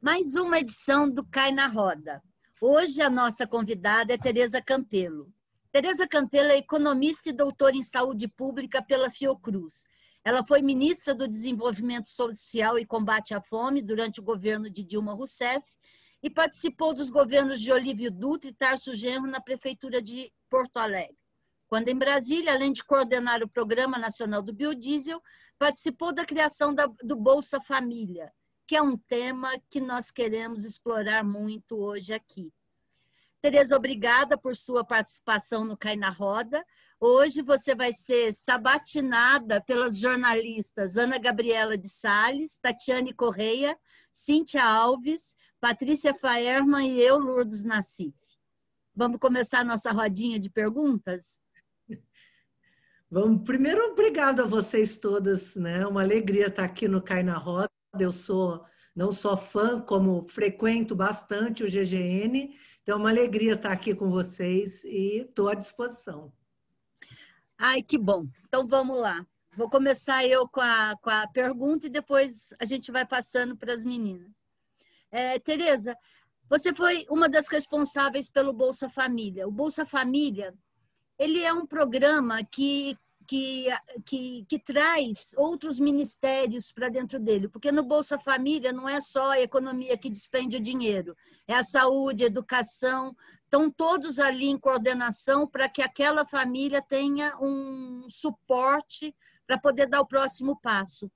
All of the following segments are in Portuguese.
mais uma edição do Cai na Roda. Hoje a nossa convidada é Tereza Campelo. Tereza Campelo é economista e doutora em saúde pública pela Fiocruz. Ela foi ministra do Desenvolvimento Social e Combate à Fome durante o governo de Dilma Rousseff e participou dos governos de Olívio Dutra e Tarso Genro na prefeitura de Porto Alegre. Quando em Brasília, além de coordenar o Programa Nacional do Biodiesel, participou da criação da, do Bolsa Família que é um tema que nós queremos explorar muito hoje aqui. Tereza, obrigada por sua participação no Cai na Roda. Hoje você vai ser sabatinada pelas jornalistas Ana Gabriela de Sales, Tatiane Correia, Cíntia Alves, Patrícia Faerman e eu, Lourdes Nassif. Vamos começar a nossa rodinha de perguntas? Vamos, primeiro, obrigado a vocês todas, né? Uma alegria estar aqui no Cai na Roda eu sou não só fã, como frequento bastante o GGN. Então, é uma alegria estar aqui com vocês e estou à disposição. Ai, que bom. Então, vamos lá. Vou começar eu com a, com a pergunta e depois a gente vai passando para as meninas. É, Tereza, você foi uma das responsáveis pelo Bolsa Família. O Bolsa Família, ele é um programa que que, que, que traz outros ministérios para dentro dele, porque no Bolsa Família não é só a economia que despende o dinheiro, é a saúde, a educação, estão todos ali em coordenação para que aquela família tenha um suporte para poder dar o próximo passo.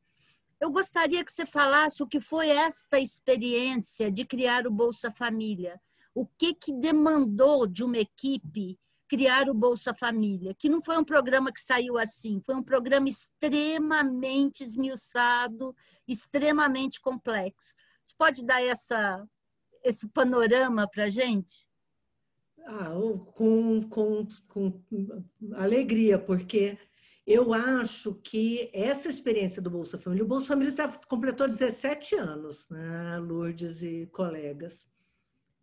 Eu gostaria que você falasse o que foi esta experiência de criar o Bolsa Família. O que, que demandou de uma equipe criar o Bolsa Família, que não foi um programa que saiu assim, foi um programa extremamente esmiuçado, extremamente complexo. Você pode dar essa, esse panorama para a gente? Ah, com, com, com alegria, porque eu acho que essa experiência do Bolsa Família, o Bolsa Família tá, completou 17 anos, né, Lourdes e colegas.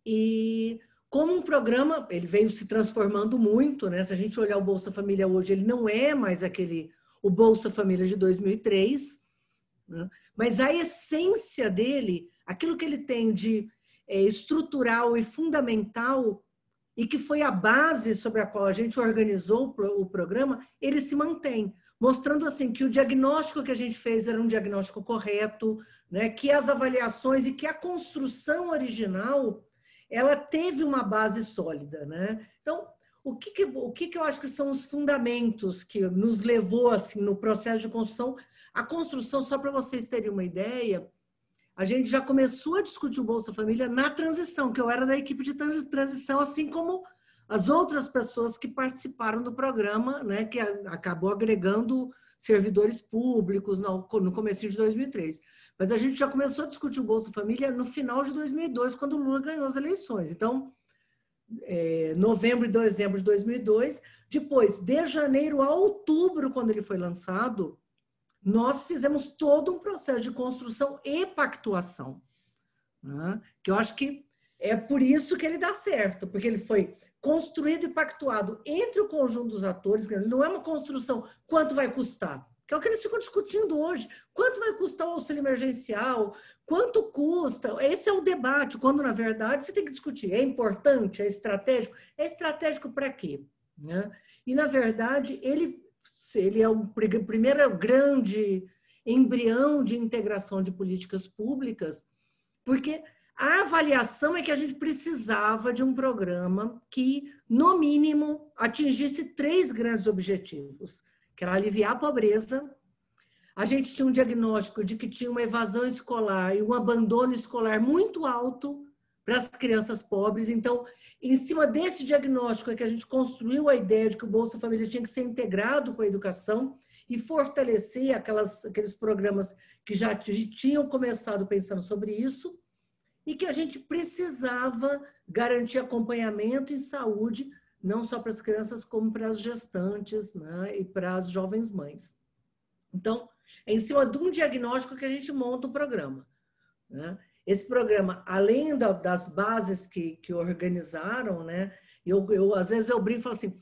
E como um programa, ele veio se transformando muito, né? Se a gente olhar o Bolsa Família hoje, ele não é mais aquele o Bolsa Família de 2003, né? mas a essência dele, aquilo que ele tem de é, estrutural e fundamental e que foi a base sobre a qual a gente organizou o programa, ele se mantém, mostrando assim que o diagnóstico que a gente fez era um diagnóstico correto, né? Que as avaliações e que a construção original ela teve uma base sólida, né? Então, o que, que o que, que eu acho que são os fundamentos que nos levou, assim, no processo de construção? A construção, só para vocês terem uma ideia, a gente já começou a discutir o Bolsa Família na transição, que eu era da equipe de transição, assim como as outras pessoas que participaram do programa, né, que acabou agregando servidores públicos no, no começo de 2003. Mas a gente já começou a discutir o Bolsa Família no final de 2002, quando o Lula ganhou as eleições. Então, é, novembro e dezembro de 2002. Depois, de janeiro a outubro, quando ele foi lançado, nós fizemos todo um processo de construção e pactuação. Né? Que eu acho que é por isso que ele dá certo, porque ele foi construído e pactuado entre o conjunto dos atores, não é uma construção quanto vai custar, que é o que eles ficam discutindo hoje. Quanto vai custar o auxílio emergencial? Quanto custa? Esse é o debate, quando na verdade você tem que discutir. É importante? É estratégico? É estratégico para quê? Né? E na verdade, ele, ele é o primeiro grande embrião de integração de políticas públicas, porque a avaliação é que a gente precisava de um programa que, no mínimo, atingisse três grandes objetivos, que era aliviar a pobreza, a gente tinha um diagnóstico de que tinha uma evasão escolar e um abandono escolar muito alto para as crianças pobres. Então, em cima desse diagnóstico é que a gente construiu a ideia de que o Bolsa Família tinha que ser integrado com a educação e fortalecer aquelas, aqueles programas que já tinham começado pensando sobre isso e que a gente precisava garantir acompanhamento e saúde, não só para as crianças, como para as gestantes né, e para as jovens mães. Então, é em cima de um diagnóstico que a gente monta o um programa. Né? Esse programa, além da, das bases que, que organizaram, né, eu, eu, às vezes eu brinco e falo assim,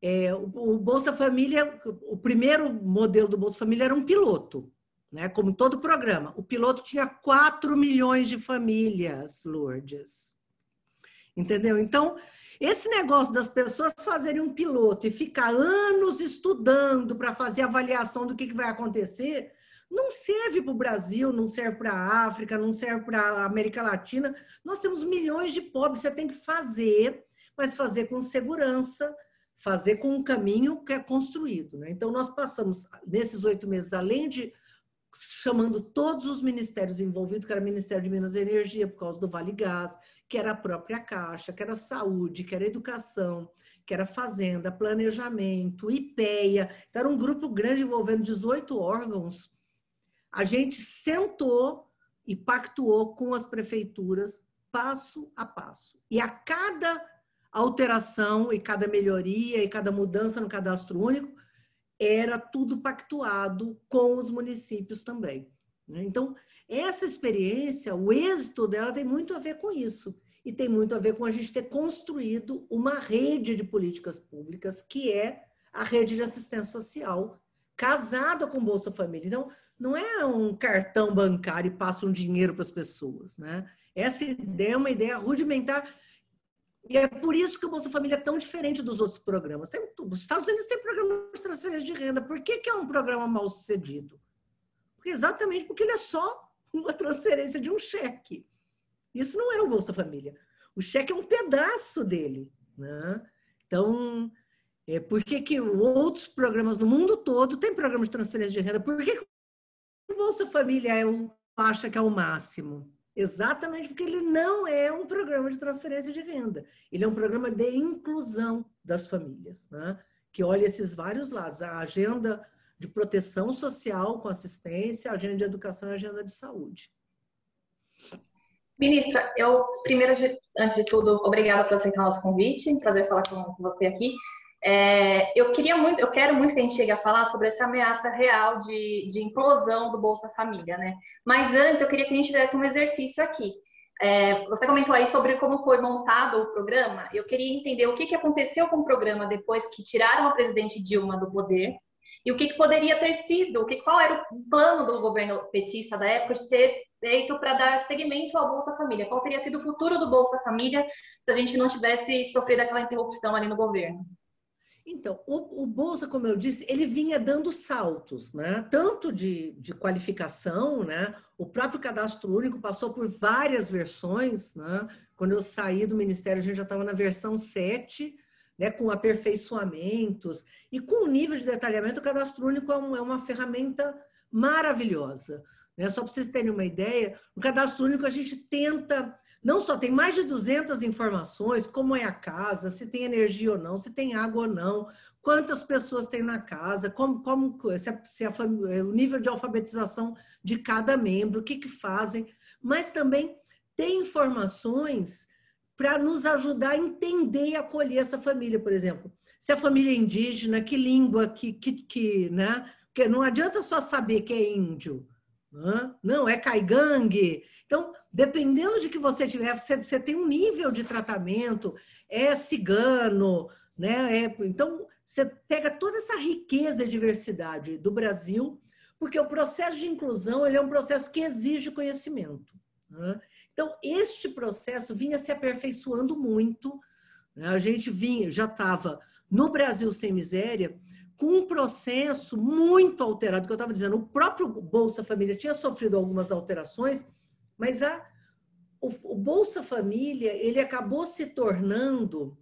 é, o, o Bolsa Família, o primeiro modelo do Bolsa Família era um piloto né? como todo programa. O piloto tinha 4 milhões de famílias, Lourdes. Entendeu? Então, esse negócio das pessoas fazerem um piloto e ficar anos estudando para fazer avaliação do que, que vai acontecer, não serve para o Brasil, não serve para a África, não serve para a América Latina. Nós temos milhões de pobres, você tem que fazer, mas fazer com segurança, fazer com um caminho que é construído. Né? Então, nós passamos, nesses oito meses, além de chamando todos os ministérios envolvidos, que era o Ministério de Minas e Energia, por causa do Vale Gás, que era a própria Caixa, que era Saúde, que era Educação, que era Fazenda, Planejamento, IPEA. Então, era um grupo grande envolvendo 18 órgãos. A gente sentou e pactuou com as prefeituras passo a passo. E a cada alteração e cada melhoria e cada mudança no cadastro único, era tudo pactuado com os municípios também. Né? Então, essa experiência, o êxito dela tem muito a ver com isso. E tem muito a ver com a gente ter construído uma rede de políticas públicas, que é a rede de assistência social, casada com Bolsa Família. Então, não é um cartão bancário e passa um dinheiro para as pessoas, né? Essa ideia é uma ideia rudimentar e é por isso que o Bolsa Família é tão diferente dos outros programas. Tem, os Estados Unidos têm programa de transferência de renda. Por que, que é um programa mal sucedido? Porque exatamente porque ele é só uma transferência de um cheque. Isso não é o Bolsa Família. O cheque é um pedaço dele. Né? Então, é, por que, que outros programas no mundo todo têm programas de transferência de renda? Por que, que o Bolsa Família é o, acha que é o máximo? Exatamente porque ele não é um programa de transferência de renda, ele é um programa de inclusão das famílias, né? que olha esses vários lados, a agenda de proteção social com assistência, a agenda de educação e a agenda de saúde. Ministra, eu primeiro, antes de tudo, obrigada por aceitar o nosso convite, prazer falar com você aqui. É, eu queria muito, eu quero muito que a gente chegue a falar sobre essa ameaça real de, de implosão do Bolsa Família, né? Mas antes eu queria que a gente fizesse um exercício aqui. É, você comentou aí sobre como foi montado o programa. Eu queria entender o que, que aconteceu com o programa depois que tiraram a presidente Dilma do poder e o que, que poderia ter sido, o que, qual era o plano do governo petista da época de ter feito para dar seguimento ao Bolsa Família. Qual teria sido o futuro do Bolsa Família se a gente não tivesse sofrido aquela interrupção ali no governo? Então, o, o, Bolsa, como eu disse, ele vinha dando saltos, né? tanto de, de qualificação, né? o próprio cadastro único passou por várias versões. Né? Quando eu saí do Ministério, a gente já estava na versão 7, né? com aperfeiçoamentos e com o nível de detalhamento, o cadastro único é, um, é uma ferramenta maravilhosa. Né? Só para vocês terem uma ideia, o cadastro único a gente tenta não só tem mais de 200 informações, como é a casa, se tem energia ou não, se tem água ou não, quantas pessoas tem na casa, como, como se a, se a, eh, o nível de alfabetização de cada membro, o que, que fazem, mas também tem informações para nos ajudar a entender e acolher essa família, por exemplo. Se a família é indígena, que língua, que, que, que né? Porque não adianta só saber que é índio. Não, é caigangue. Então, dependendo de que você tiver, você, você tem um nível de tratamento, é cigano, né? É, então, você pega toda essa riqueza e diversidade do Brasil, porque o processo de inclusão ele é um processo que exige conhecimento. Né? Então, este processo vinha se aperfeiçoando muito. Né? A gente vinha, já estava no Brasil sem miséria, com um processo muito alterado, que eu estava dizendo, o próprio Bolsa Família tinha sofrido algumas alterações, mas a, o, o Bolsa Família ele acabou se tornando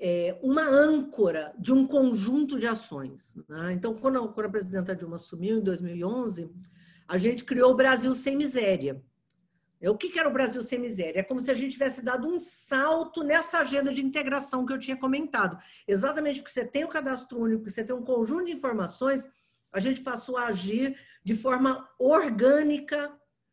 é, uma âncora de um conjunto de ações. Né? Então, quando a, quando a presidenta Dilma assumiu em 2011, a gente criou o Brasil Sem Miséria, é, o que era o Brasil sem miséria? É como se a gente tivesse dado um salto nessa agenda de integração que eu tinha comentado. Exatamente porque você tem o cadastro único, você tem um conjunto de informações, a gente passou a agir de forma orgânica,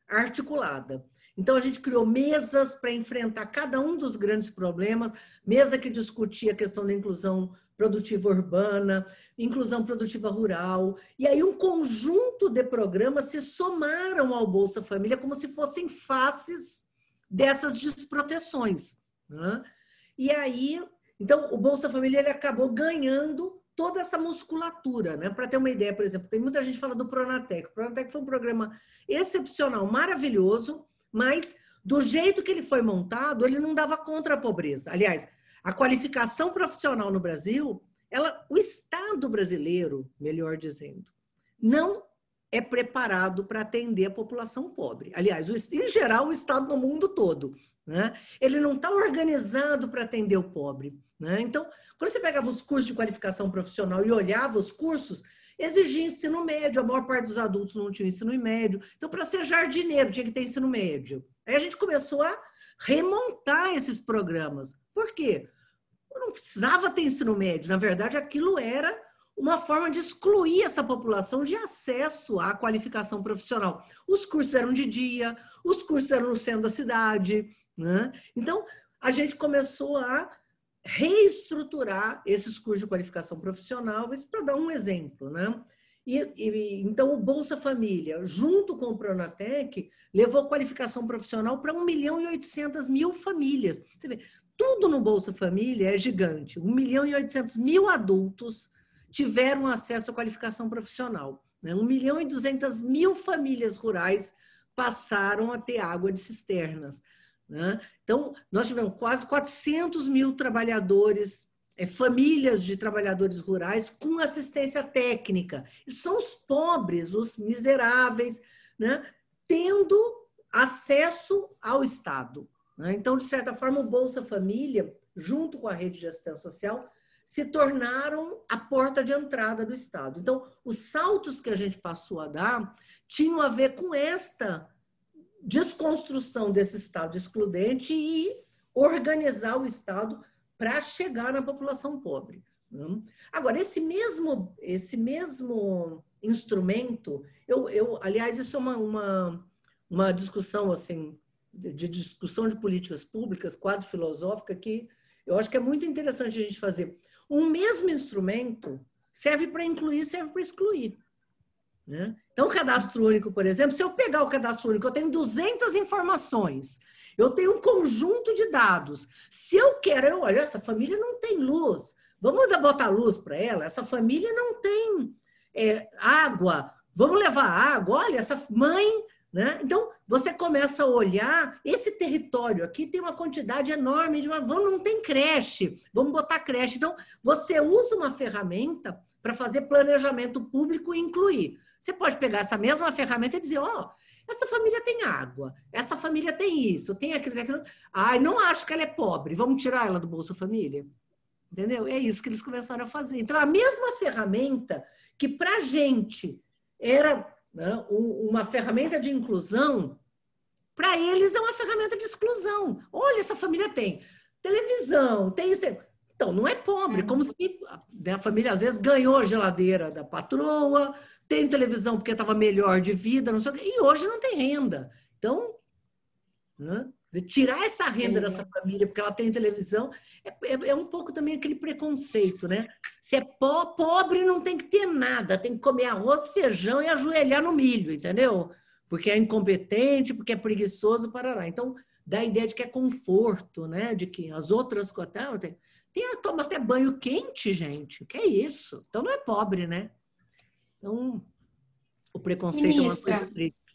articulada. Então, a gente criou mesas para enfrentar cada um dos grandes problemas, mesa que discutia a questão da inclusão produtiva urbana, inclusão produtiva rural. E aí um conjunto de programas se somaram ao Bolsa Família como se fossem faces dessas desproteções. Né? E aí, então, o Bolsa Família ele acabou ganhando toda essa musculatura, né? Para ter uma ideia, por exemplo, tem muita gente que fala do Pronatec. O Pronatec foi um programa excepcional, maravilhoso, mas do jeito que ele foi montado, ele não dava contra a pobreza. Aliás, a qualificação profissional no Brasil, ela, o Estado brasileiro, melhor dizendo, não é preparado para atender a população pobre. Aliás, em geral, o Estado no mundo todo. Né? Ele não está organizado para atender o pobre. Né? Então, quando você pegava os cursos de qualificação profissional e olhava os cursos, exigia ensino médio, a maior parte dos adultos não tinha ensino médio. Então, para ser jardineiro, tinha que ter ensino médio. Aí a gente começou a remontar esses programas. Por quê? Eu não precisava ter ensino médio, na verdade, aquilo era uma forma de excluir essa população de acesso à qualificação profissional. Os cursos eram de dia, os cursos eram no centro da cidade. Né? Então, a gente começou a reestruturar esses cursos de qualificação profissional, isso para dar um exemplo. Né? E, e, então, o Bolsa Família, junto com o Pronatec, levou qualificação profissional para 1 milhão e 800 mil famílias. Você vê, tudo no Bolsa Família é gigante. 1 milhão e 800 mil adultos tiveram acesso à qualificação profissional. Né? 1 milhão e 200 mil famílias rurais passaram a ter água de cisternas. Né? Então, nós tivemos quase 400 mil trabalhadores, é, famílias de trabalhadores rurais com assistência técnica. E são os pobres, os miseráveis, né? tendo acesso ao Estado. Né? Então, de certa forma, o Bolsa Família, junto com a rede de assistência social, se tornaram a porta de entrada do Estado. Então, os saltos que a gente passou a dar tinham a ver com esta desconstrução desse Estado excludente e organizar o Estado para chegar na população pobre. Né? Agora, esse mesmo, esse mesmo instrumento, eu, eu aliás, isso é uma, uma, uma discussão assim de discussão de políticas públicas quase filosófica que eu acho que é muito interessante a gente fazer. Um mesmo instrumento serve para incluir, serve para excluir. Né? Então, o cadastro único, por exemplo, se eu pegar o cadastro único, eu tenho 200 informações, eu tenho um conjunto de dados. Se eu quero, eu olho, essa família não tem luz, vamos botar luz para ela, essa família não tem é, água, vamos levar água, olha, essa mãe né? Então, você começa a olhar, esse território aqui tem uma quantidade enorme de. Vamos, não tem creche, vamos botar creche. Então, você usa uma ferramenta para fazer planejamento público e incluir. Você pode pegar essa mesma ferramenta e dizer: ó, oh, essa família tem água, essa família tem isso, tem aquilo, aquilo. Ai, não acho que ela é pobre, vamos tirar ela do Bolsa Família. Entendeu? É isso que eles começaram a fazer. Então, a mesma ferramenta que para gente era né, uma ferramenta de inclusão, para eles é uma ferramenta de exclusão. Olha, essa família tem televisão, tem isso. Tem... Então, não é pobre, como se né, a família às vezes ganhou a geladeira da patroa, tem televisão porque estava melhor de vida, não sei o quê, e hoje não tem renda. Então, né, Dizer, tirar essa renda Sim. dessa uhum. família, porque ela tem televisão, é, é, é, um pouco também aquele preconceito, né? Se é po pobre, não tem que ter nada, tem que comer arroz, feijão e ajoelhar no milho, entendeu? Porque é incompetente, porque é preguiçoso, parará. Então, dá a ideia de que é conforto, né? De que as outras coisas. Tá, tem, tem, toma até banho quente, gente. Que é isso? Então não é pobre, né? Então, o preconceito Ministra. é uma coisa triste.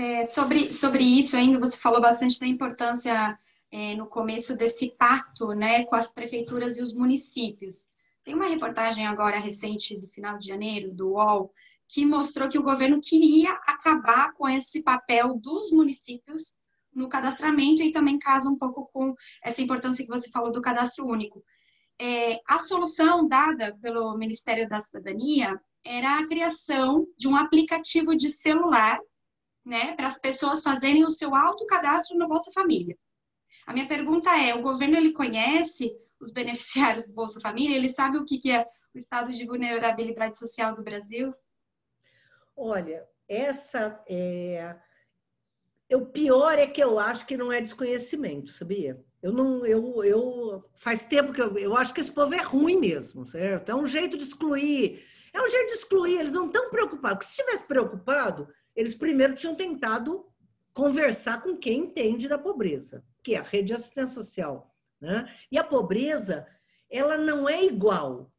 É, sobre, sobre isso ainda, você falou bastante da importância é, no começo desse pacto né, com as prefeituras e os municípios. Tem uma reportagem agora recente, do final de janeiro, do UOL, que mostrou que o governo queria acabar com esse papel dos municípios no cadastramento e também casa um pouco com essa importância que você falou do cadastro único. É, a solução dada pelo Ministério da Cidadania era a criação de um aplicativo de celular né, para as pessoas fazerem o seu autocadastro no Bolsa Família. A minha pergunta é: o governo ele conhece os beneficiários do Bolsa Família? Ele sabe o que, que é o estado de vulnerabilidade social do Brasil? Olha, essa é. O pior é que eu acho que não é desconhecimento, sabia? Eu não, eu, eu faz tempo que eu, eu acho que esse povo é ruim mesmo, certo? É um jeito de excluir. É um jeito de excluir, eles não estão preocupados. Porque se estivesse preocupado, eles primeiro tinham tentado conversar com quem entende da pobreza, que é a rede de assistência social. Né? E a pobreza, ela não é igual.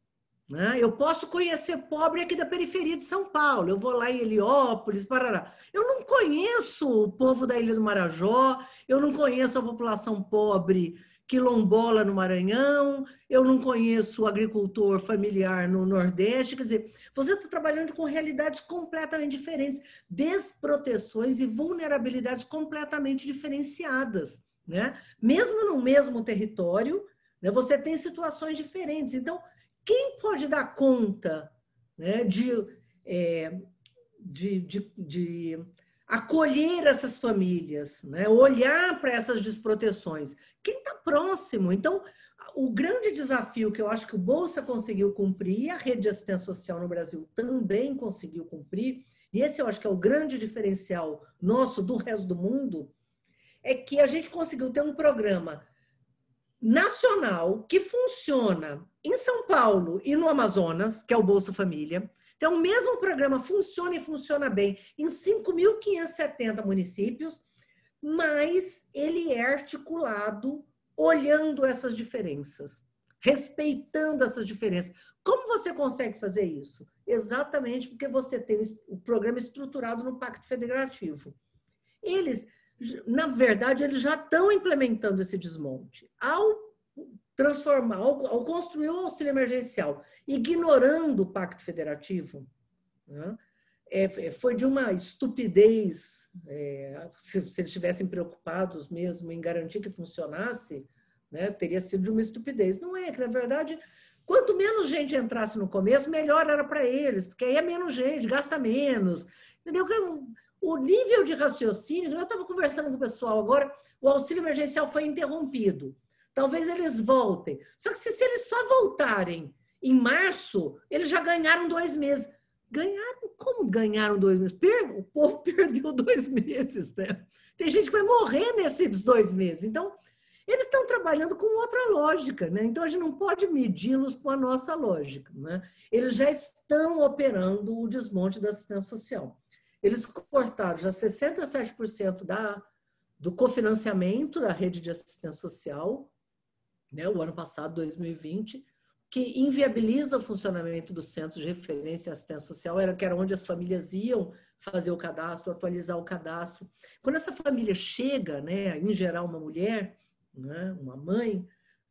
Né? Eu posso conhecer pobre aqui da periferia de São Paulo, eu vou lá em Heliópolis, Parará. Eu não conheço o povo da Ilha do Marajó, eu não conheço a população pobre quilombola no Maranhão, eu não conheço agricultor familiar no Nordeste. Quer dizer, você está trabalhando com realidades completamente diferentes, desproteções e vulnerabilidades completamente diferenciadas. Né? Mesmo no mesmo território, né, você tem situações diferentes. Então, quem pode dar conta né, de, é, de, de, de acolher essas famílias, né? olhar para essas desproteções. Quem está próximo? Então, o grande desafio que eu acho que o Bolsa conseguiu cumprir, e a rede de assistência social no Brasil também conseguiu cumprir, e esse eu acho que é o grande diferencial nosso do resto do mundo, é que a gente conseguiu ter um programa nacional que funciona em São Paulo e no Amazonas, que é o Bolsa Família, então, o mesmo programa funciona e funciona bem em 5.570 municípios, mas ele é articulado olhando essas diferenças, respeitando essas diferenças. Como você consegue fazer isso? Exatamente porque você tem o programa estruturado no Pacto Federativo. Eles, na verdade, eles já estão implementando esse desmonte. Ao transformar, ao, ao construir o auxílio emergencial, ignorando o Pacto Federativo, né? é, foi de uma estupidez. É, se, se, eles estivessem preocupados mesmo em garantir que funcionasse, né, teria sido de uma estupidez. Não é, que na verdade, quanto menos gente entrasse no começo, melhor era para eles, porque aí é menos gente, gasta menos. Entendeu? O nível de raciocínio, eu estava conversando com o pessoal agora, o auxílio emergencial foi interrompido. Talvez eles voltem. Só que se, se eles só voltarem em março, eles já ganharam dois meses. Ganharam? Como ganharam dois meses? Per o povo perdeu dois meses, né? Tem gente que vai morrer nesses dois meses. Então, eles estão trabalhando com outra lógica, né? Então a gente não pode medi-los com a nossa lógica, né? Eles já estão operando o desmonte da assistência social. Eles cortaram já 67% da, do cofinanciamento da rede de assistência social, né, o ano passado, 2020, que inviabiliza o funcionamento do Centro de Referência e Assistência Social, era, que era onde as famílias iam fazer o cadastro, atualizar o cadastro. Quando essa família chega, né, em geral uma mulher, né, uma mãe,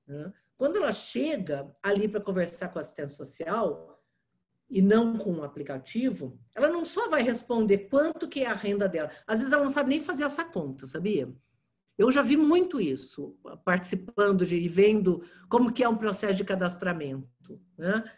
né, quando ela chega ali para conversar com a assistência social e não com um aplicativo, ela não só vai responder quanto que é a renda dela, às vezes ela não sabe nem fazer essa conta, sabia? Eu já vi muito isso, participando de, e vendo como que é um processo de cadastramento. Né?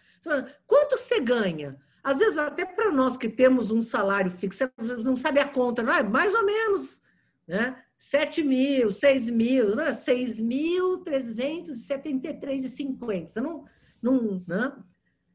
Quanto você ganha? Às vezes, até para nós que temos um salário fixo, não sabe a conta, não é? mais ou menos, né? 7 mil, 6 mil, não é? 6.373,50. Você não, não, não, né?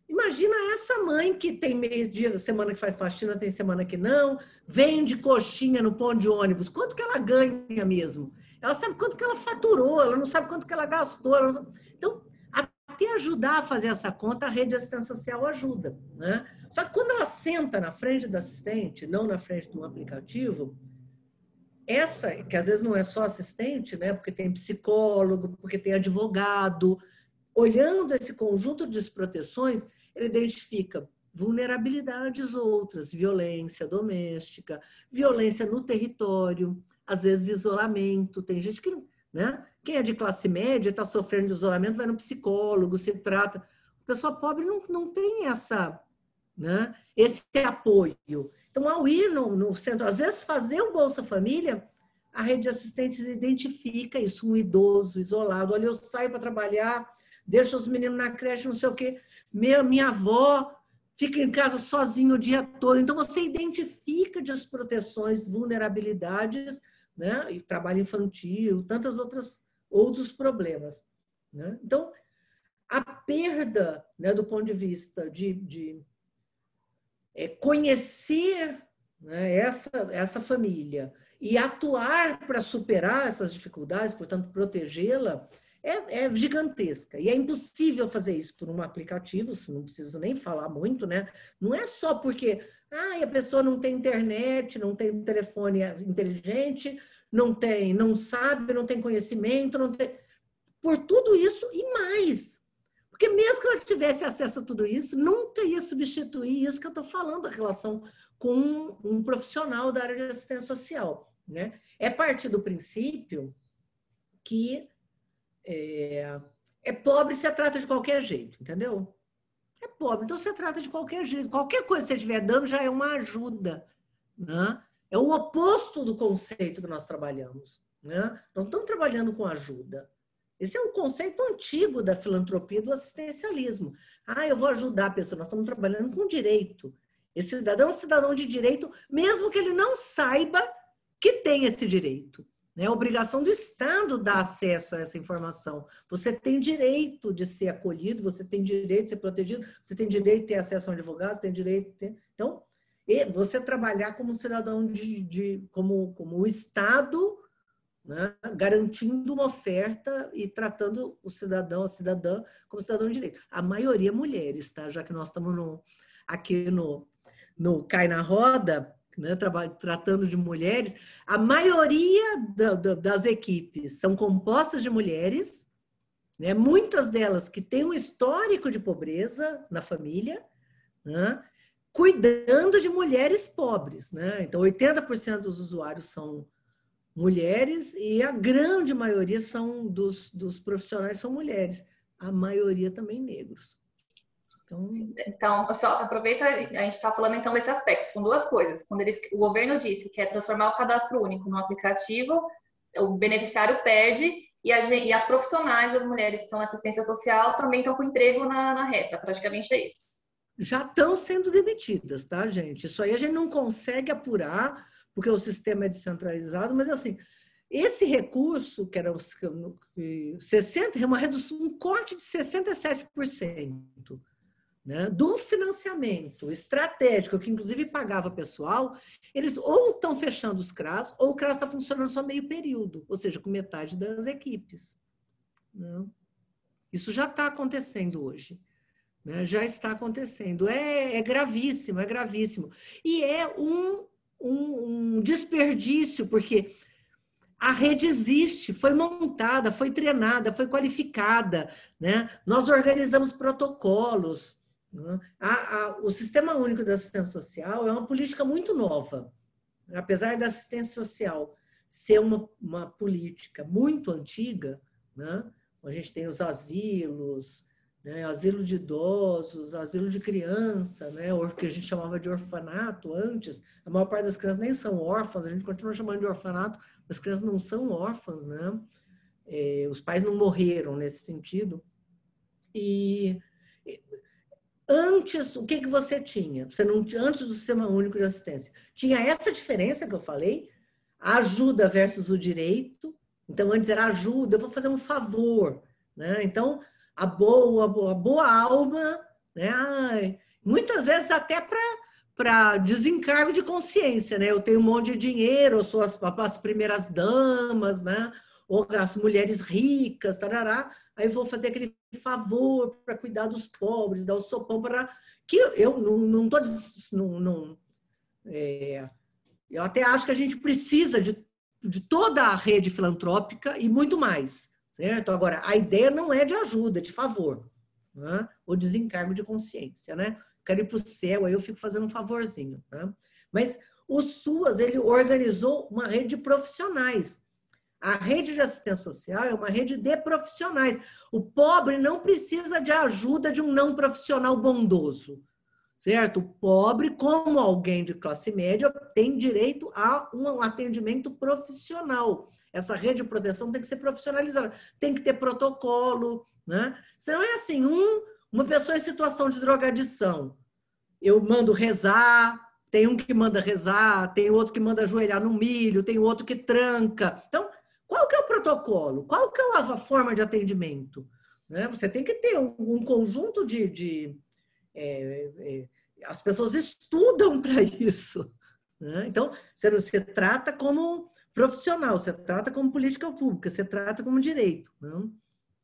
Imagina essa mãe que tem mês de semana que faz faxina, tem semana que não, vende coxinha no pão de ônibus. Quanto que ela ganha mesmo? Ela sabe quanto que ela faturou, ela não sabe quanto que ela gastou. Ela Então, até ajudar a fazer essa conta, a rede de assistência social ajuda. Né? Só que quando ela senta na frente do assistente, não na frente de um aplicativo, essa, que às vezes não é só assistente, né? porque tem psicólogo, porque tem advogado, olhando esse conjunto de desproteções, ele identifica vulnerabilidades outras, violência doméstica, violência no território, às vezes isolamento. Tem gente que, né? Quem é de classe média está sofrendo de isolamento, vai no psicólogo, se trata. O pessoal pobre não, não tem essa, né? Esse apoio. Então, ao ir no, no centro, às vezes fazer o Bolsa Família, a rede de assistentes identifica isso, um idoso isolado. Olha, eu saio para trabalhar, deixo os meninos na creche, não sei o quê. Meu, minha avó fica em casa sozinha o dia todo. Então, você identifica desproteções, vulnerabilidades, né? E trabalho infantil, tantas outras outros problemas. Né? Então, a perda, né, do ponto de vista de, de é, conhecer né, essa, essa família e atuar para superar essas dificuldades, portanto, protegê-la, é, é, gigantesca. E é impossível fazer isso por um aplicativo, não preciso nem falar muito, né? Não é só porque ah, a pessoa não tem internet, não tem telefone eh, inteligente, não tem, não sabe, não tem conhecimento, não tem. Por tudo isso e mais. Porque mesmo que ela tivesse acesso a tudo isso, nunca ia substituir isso que eu estou falando, a relação com um, um profissional da área de assistência social. Né? É parte do princípio que é, é pobre, você trata de qualquer jeito, entendeu? É pobre, então você trata de qualquer jeito. Qualquer coisa que você estiver dando já é uma ajuda. Né? É o oposto do conceito que nós trabalhamos. Né? Nós não estamos trabalhando com ajuda. Esse é um conceito antigo da filantropia do assistencialismo. Ah, eu vou ajudar a pessoa. Nós estamos trabalhando com direito. Esse cidadão é um cidadão de direito, mesmo que ele não saiba que tem esse direito. É obrigação do Estado dar acesso a essa informação. Você tem direito de ser acolhido, você tem direito de ser protegido, você tem direito de ter acesso a um advogado, você tem direito de ter... Então, você trabalhar como cidadão de, de como, como o Estado, né, garantindo uma oferta e tratando o cidadão, a cidadã, como cidadão de direito. A maioria mulheres, tá? Já que nós estamos no, aqui no, no Cai na Roda, né, tratando de mulheres, a maioria da, da, das equipes são compostas de mulheres, né, muitas delas que têm um histórico de pobreza na família, né, cuidando de mulheres pobres. Né? Então, 80% dos usuários são mulheres e a grande maioria são dos, dos profissionais são mulheres, a maioria também negros. Então, então só aproveita, a gente está falando então desse aspecto. São duas coisas. Quando eles, o governo disse que é transformar o cadastro único no aplicativo, o beneficiário perde e, a, e as profissionais, as mulheres que estão na assistência social, também estão com emprego na, na reta. Praticamente é isso. Já estão sendo demitidas, tá, gente? Isso aí a gente não consegue apurar, porque o sistema é descentralizado, mas assim, esse recurso, que era 60, é uma redução, um corte de 67% né, do financiamento estratégico, que inclusive pagava pessoal, eles ou estão fechando os CRAS, ou o CRAS está funcionando só meio período, ou seja, com metade das equipes. Né? Isso já está acontecendo hoje. Né? Já está acontecendo. É, é, gravíssimo, é gravíssimo. E é um, um, um desperdício, porque a rede existe, foi montada, foi treinada, foi qualificada, né? Nós organizamos protocolos, né? o Sistema Único da Assistência Social é uma política muito nova, apesar da assistência social ser uma, uma política muito antiga, né? a gente tem os asilos, né? asilo de idosos, asilo de criança, né? o que a gente chamava de orfanato antes. A maior parte das crianças nem são órfãs, a gente continua chamando de orfanato, mas as crianças não são órfãs, né? É, os pais não morreram nesse sentido. E Antes, o que, que você tinha? Você não antes do Sistema Único de Assistência. Tinha essa diferença que eu falei, a ajuda versus o direito. Então, antes era ajuda, eu vou fazer um favor. Né? Então, a boa, a boa alma, né? Ai, muitas vezes até para para desencargo de consciência, né? Eu tenho um monte de dinheiro, eu sou as, as primeiras damas, né? Ou as mulheres ricas, tarará. Aí vou fazer aquele favor para cuidar dos pobres, dar o sopão para. Que eu não estou. Não, não, não é... eu até acho que a gente precisa de, de toda a rede filantrópica e muito mais, certo? Agora, a ideia não é de ajuda, é de favor, né? ou desencargo de consciência, né? Quero ir para o céu, aí eu fico fazendo um favorzinho. Né? Mas o SUAS, ele organizou uma rede de profissionais a rede de assistência social é uma rede de profissionais. O pobre não precisa de ajuda de um não profissional bondoso, certo? O pobre, como alguém de classe média, tem direito a um atendimento profissional. Essa rede de proteção tem que ser profissionalizada, tem que ter protocolo, né? Senão é assim, um, uma pessoa em situação de drogadição, eu mando rezar, tem um que manda rezar, tem outro que manda ajoelhar no milho, tem outro que tranca. Então, qual que é o protocolo? Qual que é a forma de atendimento? Né? Você tem que ter um, um conjunto de... de é, é, as pessoas estudam para isso. Né? Então, você trata como profissional, você trata como política pública, você trata como direito. Né?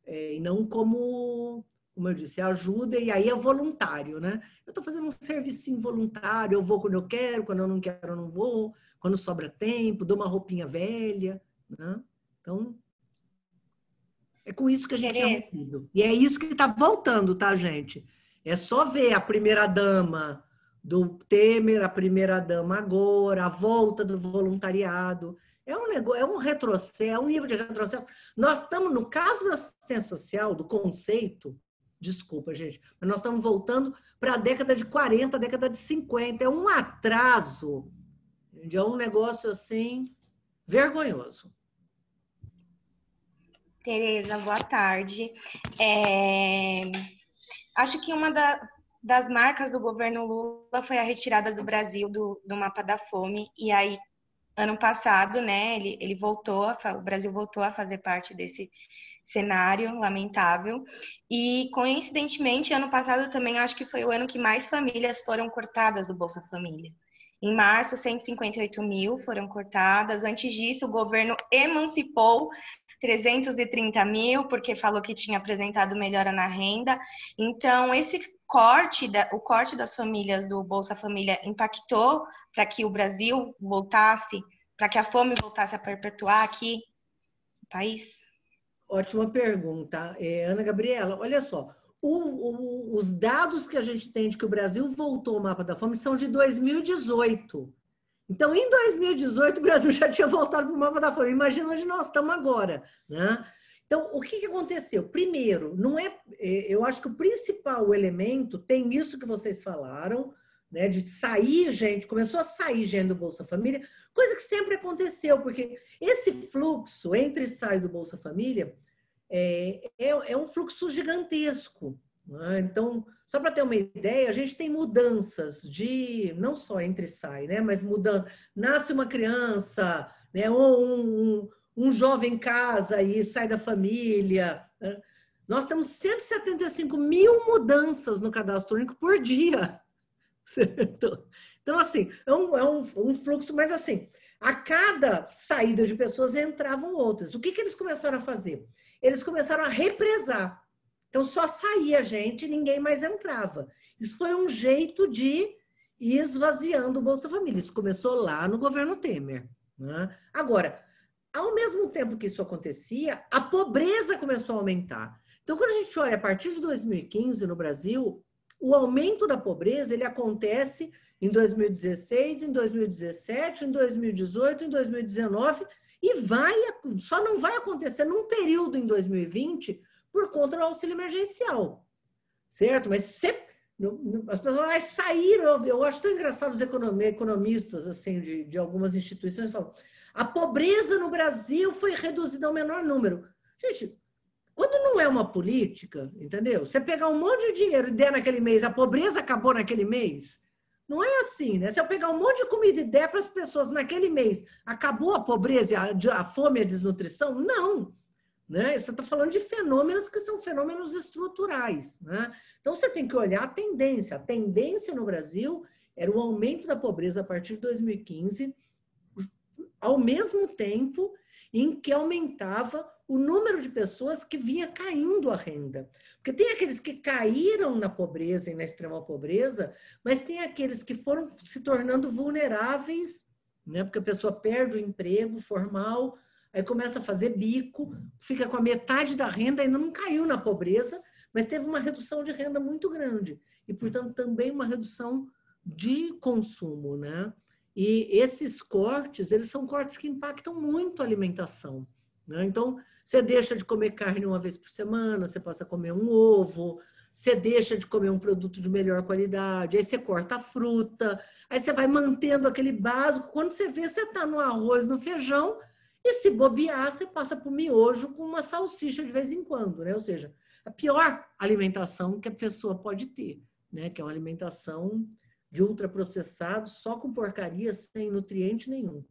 É, e não como como eu disse, ajuda e aí é voluntário, né? Eu estou fazendo um serviço voluntário, eu vou quando eu quero, quando eu não quero eu não vou, quando sobra tempo, dou uma roupinha velha, né? Então, é com isso que a gente Querer. é E é isso que está voltando, tá, gente? É só ver a primeira-dama do Temer, a primeira-dama agora, a volta do voluntariado. É um negócio, é um retrocesso, é um nível de retrocesso. Nós estamos, no caso da assistência social, do conceito, desculpa, gente, mas nós estamos voltando para a década de 40, década de 50. É um atraso, é um negócio assim vergonhoso. Tereza, boa tarde. É, acho que uma da, das marcas do governo Lula foi a retirada do Brasil do, do mapa da fome, e aí, ano passado, né, ele, ele voltou, a, o Brasil voltou a fazer parte desse cenário lamentável. E, coincidentemente, ano passado também acho que foi o ano que mais famílias foram cortadas do Bolsa Família. Em março, 158 mil foram cortadas. Antes disso, o governo emancipou 330 mil, porque falou que tinha apresentado melhora na renda. Então, esse corte, da, o corte das famílias do Bolsa Família impactou para que o Brasil voltasse, para que a fome voltasse a perpetuar aqui no país? Ótima pergunta, é, Ana Gabriela. Olha só, o, o, os dados que a gente tem de que o Brasil voltou ao mapa da fome são de 2018. Então, em 2018, o Brasil já tinha voltado para o mapa da fome. Imagina onde nós estamos agora, né? Então, o que, aconteceu? Primeiro, não é, é, eu acho que o principal elemento tem isso que vocês falaram, né, de sair gente, começou a sair gente do Bolsa Família, coisa que sempre aconteceu, porque esse fluxo entre e sai do Bolsa Família é, é, é um fluxo gigantesco. Né? Então, só para ter uma ideia, a gente tem mudanças de não só entre e sai, né? mas mudando. Nasce uma criança, né? ou um, um, um jovem casa e sai da família. Né? Nós temos 175 mil mudanças no cadastro único por dia. Certo? Então, assim, é um, é um, um fluxo, mas assim, a cada saída de pessoas entravam outras. O que, que eles começaram a fazer? Eles começaram a represar. Então só saía gente, ninguém mais entrava. Isso foi um jeito de ir esvaziando o Bolsa Família. Isso começou lá no governo Temer. Né? Agora, ao mesmo tempo que isso acontecia, a pobreza começou a aumentar. Então, quando a gente olha a partir de 2015 no Brasil, o aumento da pobreza ele acontece em 2016, em 2017, em 2018, em 2019 e vai só não vai acontecer num período em 2020 por conta do auxílio emergencial. Certo? Mas sempre, as pessoas saíram, eu acho tão engraçado os economistas assim de, de algumas instituições falam, a pobreza no Brasil foi reduzida ao menor número. Gente, quando não é uma política, entendeu? Você pegar um monte de dinheiro e der naquele mês, a pobreza acabou naquele mês. Não é assim, né? Se eu pegar um monte de comida e der para as pessoas naquele mês, acabou a pobreza, a, a fome, a desnutrição? Não. Né? Você está falando de fenômenos que são fenômenos estruturais. Né? Então você tem que olhar a tendência. A tendência no Brasil era o aumento da pobreza a partir de 2015, ao mesmo tempo em que aumentava o número de pessoas que vinha caindo a renda. Porque tem aqueles que caíram na pobreza e na extrema pobreza, mas tem aqueles que foram se tornando vulneráveis, né? porque a pessoa perde o emprego formal, aí começa a fazer bico, fica com a metade da renda, ainda não caiu na pobreza, mas teve uma redução de renda muito grande e, portanto, também uma redução de consumo, né? E esses cortes, eles são cortes que impactam muito a alimentação. Né? Então, você deixa de comer carne uma vez por semana, você passa a comer um ovo, você deixa de comer um produto de melhor qualidade, aí você corta a fruta, aí você vai mantendo aquele básico. Quando você vê, você está no arroz, no feijão, e se bobear, você passa por miojo com uma salsicha de vez em quando, né? Ou seja, a pior alimentação que a pessoa pode ter, né? Que é uma alimentação de ultraprocessado, só com porcaria, sem nutriente nenhum.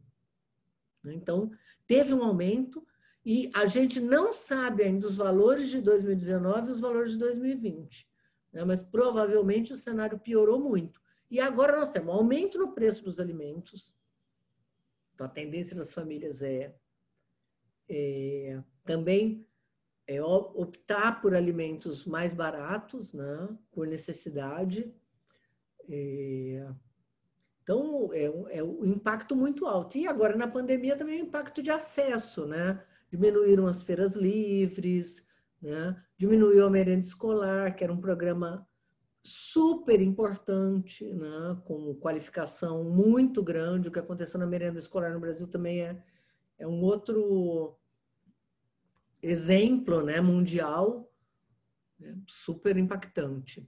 Então, teve um aumento e a gente não sabe ainda os valores de 2019 e os valores de 2020, né? mas provavelmente o cenário piorou muito. E agora nós temos um aumento no preço dos alimentos, então a tendência das famílias é é, também é, optar por alimentos mais baratos, né, por necessidade. É, então, é, um é impacto muito alto. E agora, na pandemia, também o é impacto de acesso, né? Diminuíram as feiras livres, né? diminuiu a merenda escolar, que era um programa super importante, né? com qualificação muito grande. O que aconteceu na merenda escolar no Brasil também é é um outro exemplo né, mundial né, super impactante.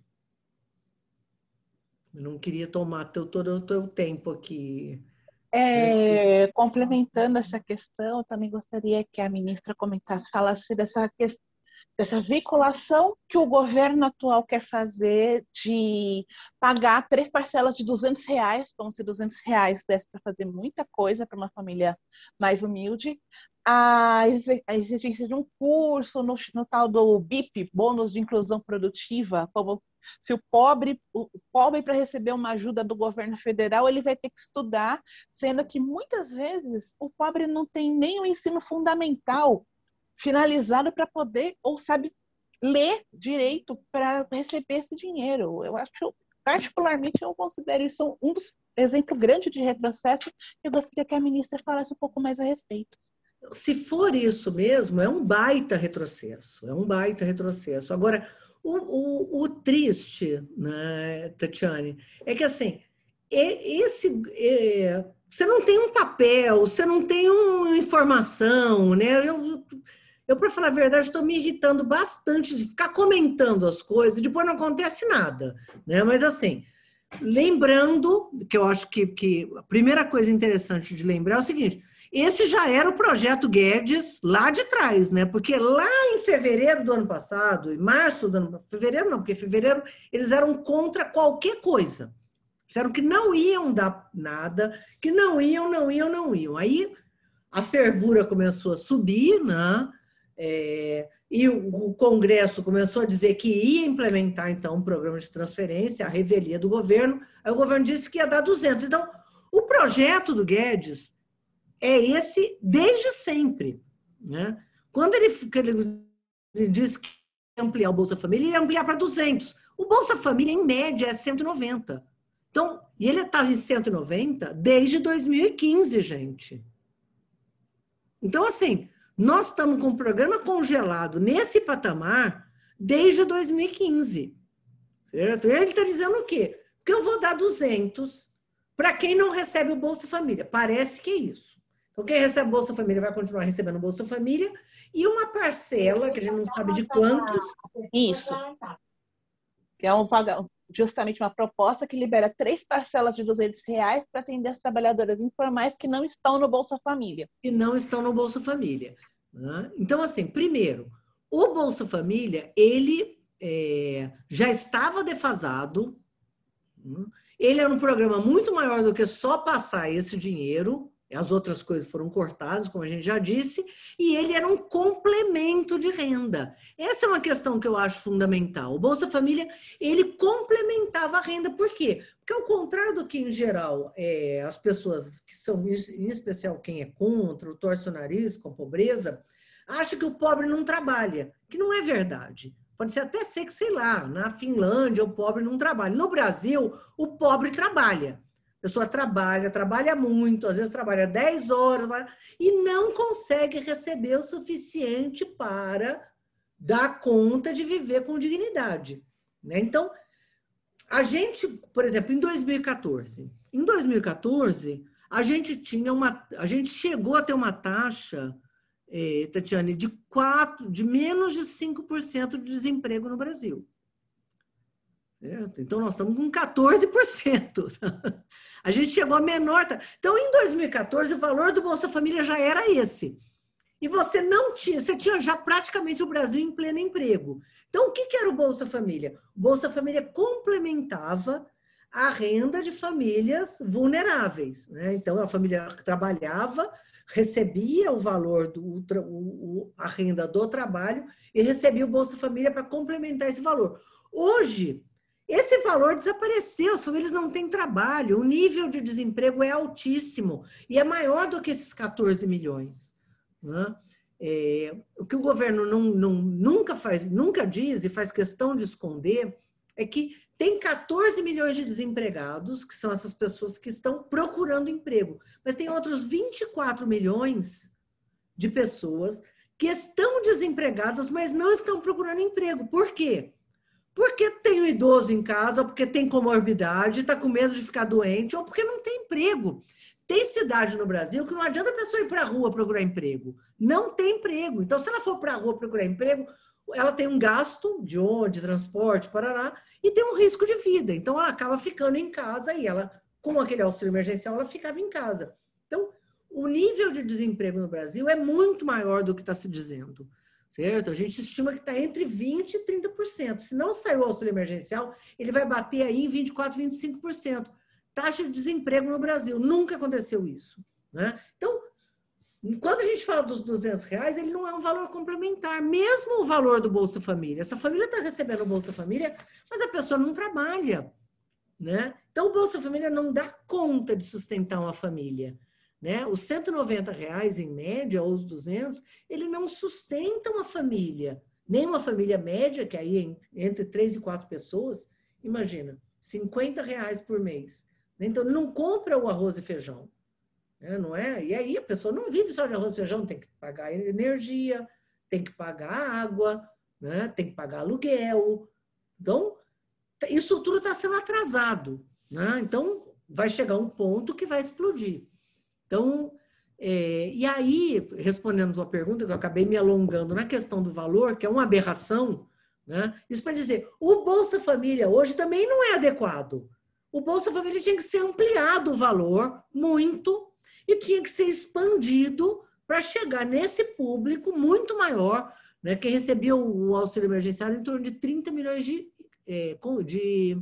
Eu não queria tomar teu, todo o teu tempo aqui. É, complementando essa questão, eu também gostaria que a ministra comentasse, falasse dessa questão dessa veiculação que o governo atual quer fazer de pagar três parcelas de 200 reais, como se 200 reais desse para fazer muita coisa para uma família mais humilde, a exigência de um curso no, no, tal do BIP, bônus de inclusão produtiva, como se o pobre, o pobre para receber uma ajuda do governo federal, ele vai ter que estudar, sendo que muitas vezes o pobre não tem nem o ensino fundamental finalizado para poder, ou sabe, ler direito para receber esse dinheiro. Eu acho, que particularmente, eu considero isso um dos exemplos grandes de retrocesso. Eu gostaria que a ministra falasse um pouco mais a respeito. Se for isso mesmo, é um baita retrocesso, é um baita retrocesso. Agora, o, o, o triste, né, Tatiane, é que assim, esse, é, você não tem um papel, você não tem uma informação, né? Eu, eu, para falar a verdade, estou me irritando bastante de ficar comentando as coisas e depois não acontece nada, né? Mas assim, lembrando que eu acho que, que a primeira coisa interessante de lembrar é o seguinte: esse já era o projeto Guedes lá de trás, né? Porque lá em fevereiro do ano passado, em março do ano fevereiro não, porque em fevereiro eles eram contra qualquer coisa. Disseram que não iam dar nada, que não iam, não iam, não iam. Aí a fervura começou a subir, né? É, e o, o Congresso começou a dizer que ia implementar, então, um programa de transferência, a revelia do governo. Aí o governo disse que ia dar 200. Então, o projeto do Guedes é esse desde sempre. Né? Quando ele, ele diz que ampliar o Bolsa Família, ele ia ampliar para 200. O Bolsa Família, em média, é 190. Então, e ele está em 190 desde 2015, gente. Então, assim, nós estamos com o programa congelado nesse patamar desde 2015, certo? E ele está dizendo o quê? Que eu vou dar 200 para quem não recebe o Bolsa Família. Parece que é isso. Então, quem recebe Bolsa Família vai continuar recebendo Bolsa Família e uma parcela, que a gente não sabe de quantos. Isso. Que é um, justamente uma proposta que libera três parcelas de 200 reais para atender as trabalhadoras informais que não estão no Bolsa Família. e não estão no Bolsa Família. Né? Então, assim, primeiro, o Bolsa Família, ele é, já estava defasado, né? ele era um programa muito maior do que só passar esse dinheiro, as outras coisas foram cortadas, como a gente já disse, e ele era um complemento de renda. Essa é uma questão que eu acho fundamental. O Bolsa Família, ele complementava a renda. Por quê? Porque ao contrário do que, em geral, é, as pessoas que são, em especial quem é contra, o torce o nariz com a pobreza, acha que o pobre não trabalha, que não é verdade. Pode ser até ser que, sei lá, na Finlândia o pobre não trabalha. No Brasil, o pobre trabalha. A pessoa trabalha, trabalha muito, às vezes trabalha 10 horas e não consegue receber o suficiente para dar conta de viver com dignidade. Né? Então, a gente, por exemplo, em 2014, em 2014, a gente tinha uma, a gente chegou a ter uma taxa, eh, Tatiane, de quatro, de menos de 5% de desemprego no Brasil. Certo? Então nós estamos com 14%. A gente chegou a menor. Então, em 2014, o valor do Bolsa Família já era esse. E você não tinha, você tinha já praticamente o Brasil em pleno emprego. Então, o que, era o Bolsa Família? O Bolsa Família complementava a renda de famílias vulneráveis. Né? Então, a família trabalhava, recebia o valor, do, o, a renda do trabalho e recebia o Bolsa Família para complementar esse valor. Hoje, esse valor desapareceu, eles não têm trabalho. O nível de desemprego é altíssimo e é maior do que esses 14 milhões. Né? É, o que o governo não, não, nunca faz, nunca diz e faz questão de esconder é que tem 14 milhões de desempregados, que são essas pessoas que estão procurando emprego, mas tem outros 24 milhões de pessoas que estão desempregadas, mas não estão procurando emprego. Por quê? porque tem um idoso em casa, porque tem comorbidade, está com medo de ficar doente, ou porque não tem emprego. Tem cidade no Brasil que não adianta a pessoa ir para a rua procurar emprego. Não tem emprego. Então, se ela for para a rua procurar emprego, ela tem um gasto de onde, transporte, parará, e tem um risco de vida. Então, ela acaba ficando em casa e ela, com aquele auxílio emergencial, ela ficava em casa. Então, o nível de desemprego no Brasil é muito maior do que está se dizendo certo? A gente estima que está entre 20% e 30%. Se não sair o auxílio emergencial, ele vai bater aí em 24%, 25%. Taxa de desemprego no Brasil, nunca aconteceu isso. Né? Então, quando a gente fala dos 200 reais, ele não é um valor complementar, mesmo o valor do Bolsa Família. Essa família está recebendo o Bolsa Família, mas a pessoa não trabalha, né? Então, o Bolsa Família não dá conta de sustentar uma família. Né? Os 190 reais em média, ou os 200, ele não sustenta uma família, nem uma família média, que aí é entre três e quatro pessoas, imagina, 50 reais por mês. Então, não compra o arroz e feijão, né? não é? E aí a pessoa não vive só de arroz e feijão, tem que pagar energia, tem que pagar água, né? tem que pagar aluguel. Então, isso tudo está sendo atrasado. Né? Então, vai chegar um ponto que vai explodir. Então, é, e aí, respondendo sua pergunta, que eu acabei me alongando na questão do valor, que é uma aberração, né? isso para dizer, o Bolsa Família hoje também não é adequado. O Bolsa Família tinha que ser ampliado o valor muito e tinha que ser expandido para chegar nesse público muito maior, né, que recebia o auxílio emergencial em torno de 30 milhões de, é, de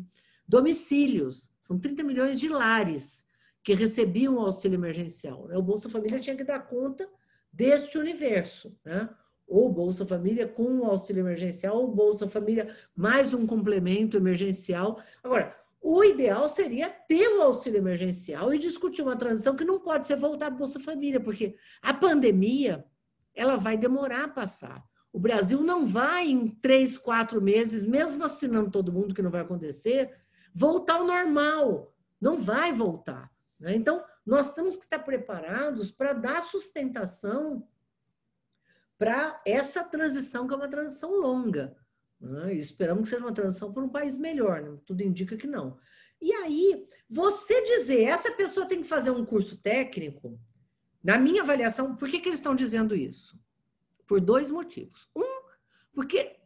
domicílios, são 30 milhões de lares que recebiam auxílio emergencial. Né? O Bolsa Família tinha que dar conta deste universo, né? ou Bolsa Família com o auxílio emergencial, ou Bolsa Família mais um complemento emergencial. Agora, o ideal seria ter o auxílio emergencial e discutir uma transição que não pode ser voltar à Bolsa Família, porque a pandemia ela vai demorar a passar. O Brasil não vai, em três, quatro meses, mesmo vacinando todo mundo, que não vai acontecer, voltar ao normal. Não vai voltar. Né? Então, nós temos que estar preparados para dar sustentação para essa transição, que é uma transição longa. Né? esperamos que seja uma transição para um país melhor, né? tudo indica que não. E aí, você dizer, essa pessoa tem que fazer um curso técnico, na minha avaliação, por que, que eles estão dizendo isso? Por dois motivos. Um, porque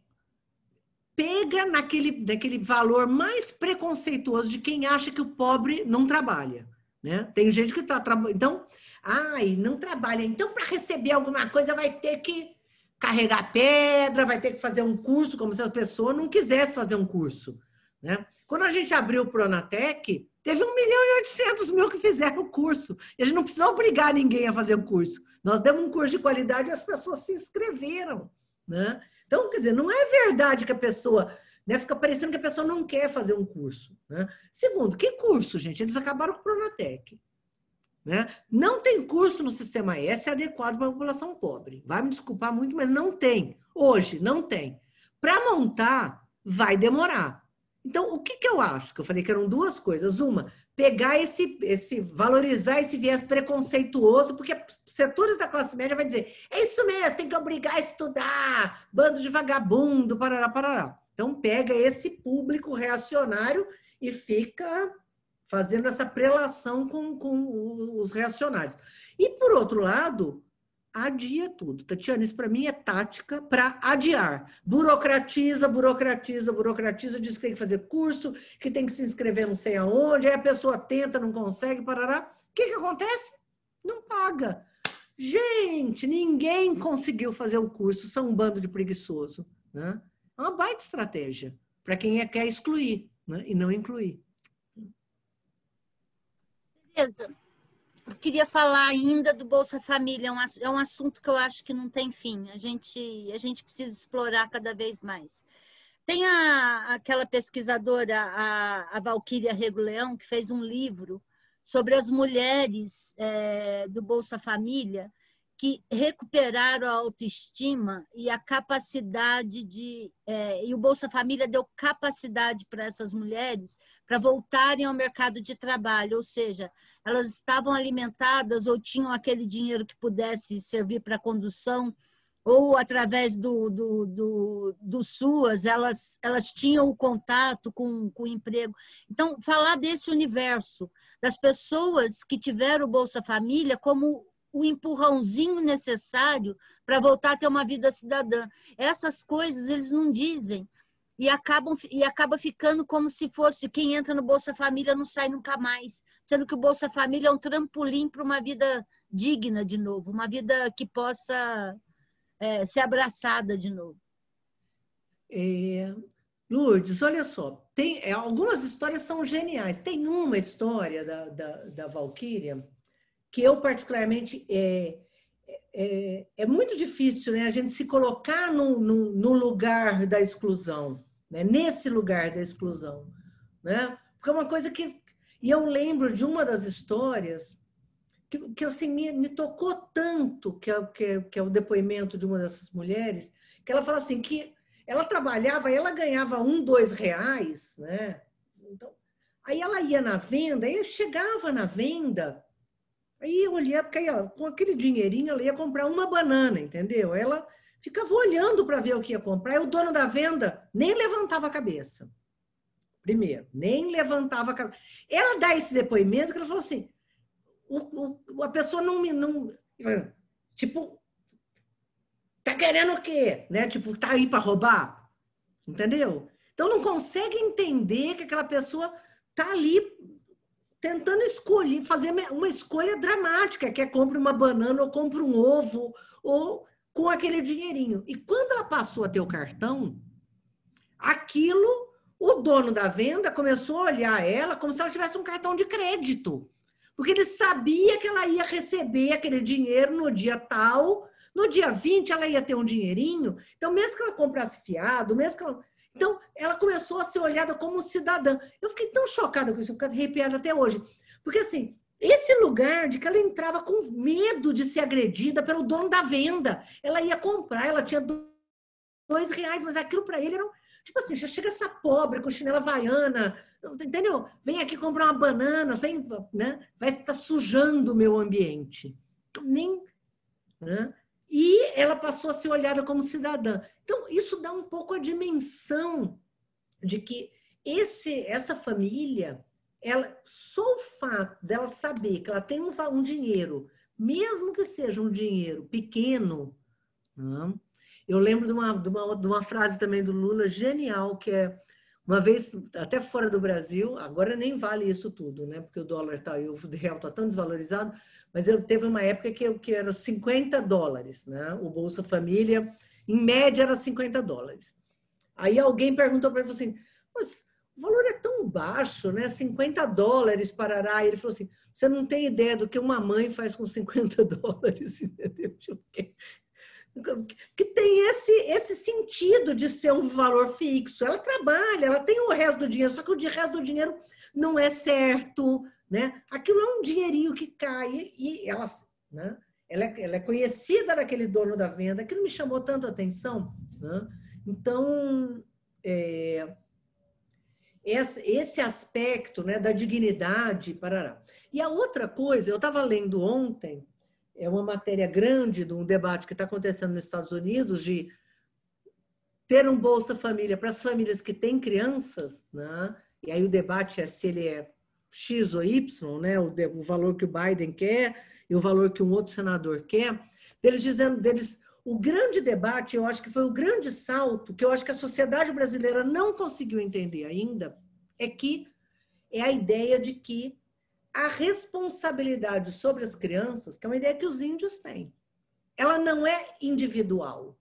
pega naquele, naquele valor mais preconceituoso de quem acha que o pobre não trabalha. Né? Tem gente que está trabalhando. Então, ai, não trabalha. Então, para receber alguma coisa, vai ter que carregar pedra, vai ter que fazer um curso, como se a pessoa não quisesse fazer um curso. Né? Quando a gente abriu o Pronatec, teve um milhão e oitocentos mil que fizeram o curso. E a gente não precisou obrigar ninguém a fazer o curso. Nós demos um curso de qualidade e as pessoas se inscreveram. Né? Então, quer dizer, não é verdade que a pessoa né? Fica parecendo que a pessoa não quer fazer um curso. Né? Segundo, que curso, gente? Eles acabaram com o Pronatec. Né? Não tem curso no sistema S adequado para a população pobre. Vai me desculpar muito, mas não tem. Hoje, não tem. Para montar, vai demorar. Então, o que, que eu acho? Que eu falei que eram duas coisas. Uma, pegar esse, esse, valorizar esse viés preconceituoso, porque setores da classe média vai dizer, é isso mesmo, tem que obrigar a estudar, bando de vagabundo, parará, parará. Então pega esse público reacionário e fica fazendo essa prelação com, com os reacionários. E por outro lado, adia tudo. Tatiana, isso para mim é tática para adiar. Burocratiza, burocratiza, burocratiza, diz que tem que fazer curso, que tem que se inscrever não sei aonde, aí a pessoa tenta, não consegue, parará. O que, que acontece? Não paga. Gente, ninguém conseguiu fazer o curso, são um bando de preguiçoso, né? É uma baita estratégia para quem é, quer excluir né? e não incluir. Beleza. Eu queria falar ainda do Bolsa Família, é, é um assunto que eu acho que não tem fim. A gente, a gente precisa explorar cada vez mais. Tem a, aquela pesquisadora, a, a Valquíria Reguleão, que fez um livro sobre as mulheres é, do Bolsa Família, que recuperaram a autoestima e a capacidade de. É, e o Bolsa Família deu capacidade para essas mulheres para voltarem ao mercado de trabalho, ou seja, elas estavam alimentadas ou tinham aquele dinheiro que pudesse servir para condução, ou através do, do, do, do SUAS, elas, elas tinham o contato com, com o emprego. Então, falar desse universo, das pessoas que tiveram o Bolsa Família como o empurrãozinho necessário para voltar a ter uma vida cidadã. Essas coisas eles não dizem e acabam e acaba ficando como se fosse quem entra no Bolsa Família não sai nunca mais, sendo que o Bolsa Família é um trampolim para uma vida digna de novo, uma vida que possa é, ser abraçada de novo. É, Lourdes, olha só, tem algumas histórias são geniais. Tem uma história da, da, da Valquíria que eu particularmente é, é, é, muito difícil né, a gente se colocar no, no, no lugar da exclusão, né, nesse lugar da exclusão. Né? Porque é uma coisa que. E eu lembro de uma das histórias que, que assim, me, me tocou tanto, que é, que, é, que é o depoimento de uma dessas mulheres, que ela fala assim que ela trabalhava, ela ganhava um, dois reais, né? Então, aí ela ia na venda, aí chegava na venda, Aí eu olhei, porque aí, ó, com aquele dinheirinho ela ia comprar uma banana, entendeu? Ela ficava olhando para ver o que ia comprar e o dono da venda nem levantava a cabeça. Primeiro, nem levantava a cabeça. Ela dá esse depoimento que ela falou assim: o, o, a pessoa não me. Não, tipo, tá querendo o quê? Né? Tipo, tá aí para roubar? Entendeu? Então não consegue entender que aquela pessoa tá ali tentando escolher, fazer uma escolha dramática, que é compra uma banana ou compra um ovo ou com aquele dinheirinho. E quando ela passou a ter o cartão, aquilo, o dono da venda começou a olhar ela como se ela tivesse um cartão de crédito. Porque ele sabia que ela ia receber aquele dinheiro no dia tal, no dia 20 ela ia ter um dinheirinho. Então, mesmo que ela comprasse fiado, mesmo que ela então, ela começou a ser olhada como cidadã. Eu fiquei tão chocada com isso, eu fico arrepiada até hoje. Porque, assim, esse lugar de que ela entrava com medo de ser agredida pelo dono da venda. Ela ia comprar, ela tinha dois reais, mas aquilo para ele era. Um... Tipo assim, já chega essa pobre com chinela vaiana, entendeu? Vem aqui comprar uma banana, vem, né? vai estar tá sujando o meu ambiente. Nem. Né? E ela passou a ser olhada como cidadã. Então, isso dá um pouco a dimensão de que esse, essa família, ela, só o fato dela saber que ela tem um, um dinheiro, mesmo que seja um dinheiro pequeno, né? eu lembro de uma, de, uma, de uma frase também do Lula genial, que é uma vez, até fora do Brasil, agora nem vale isso tudo, né? Porque o dólar tá, e o real tá tão desvalorizado, mas eu teve uma época que, eu, que era 50 dólares, né? O Bolsa Família em média era 50 dólares. Aí alguém perguntou para ele assim: mas o valor é tão baixo, né? 50 dólares parará. E ele falou assim: você não tem ideia do que uma mãe faz com 50 dólares, entendeu? Que tem esse, esse sentido de ser um valor fixo. Ela trabalha, ela tem o resto do dinheiro, só que o resto do dinheiro não é certo, né? Aquilo é um dinheirinho que cai e elas, né? ela é, ela é conhecida naquele dono da venda, aquilo me chamou tanto a atenção. Né? Então, é, esse, esse aspecto né, da dignidade, parará. E a outra coisa, eu estava lendo ontem, é uma matéria grande de um debate que está acontecendo nos Estados Unidos de ter um Bolsa Família para as famílias que têm crianças, né? e aí o debate é se ele é X ou Y, né? o, o valor que o Biden quer, e o valor que um outro senador quer, deles dizendo deles o grande debate, eu acho que foi o grande salto que eu acho que a sociedade brasileira não conseguiu entender ainda, é que é a ideia de que a responsabilidade sobre as crianças, que é uma ideia que os índios têm, ela não é individual,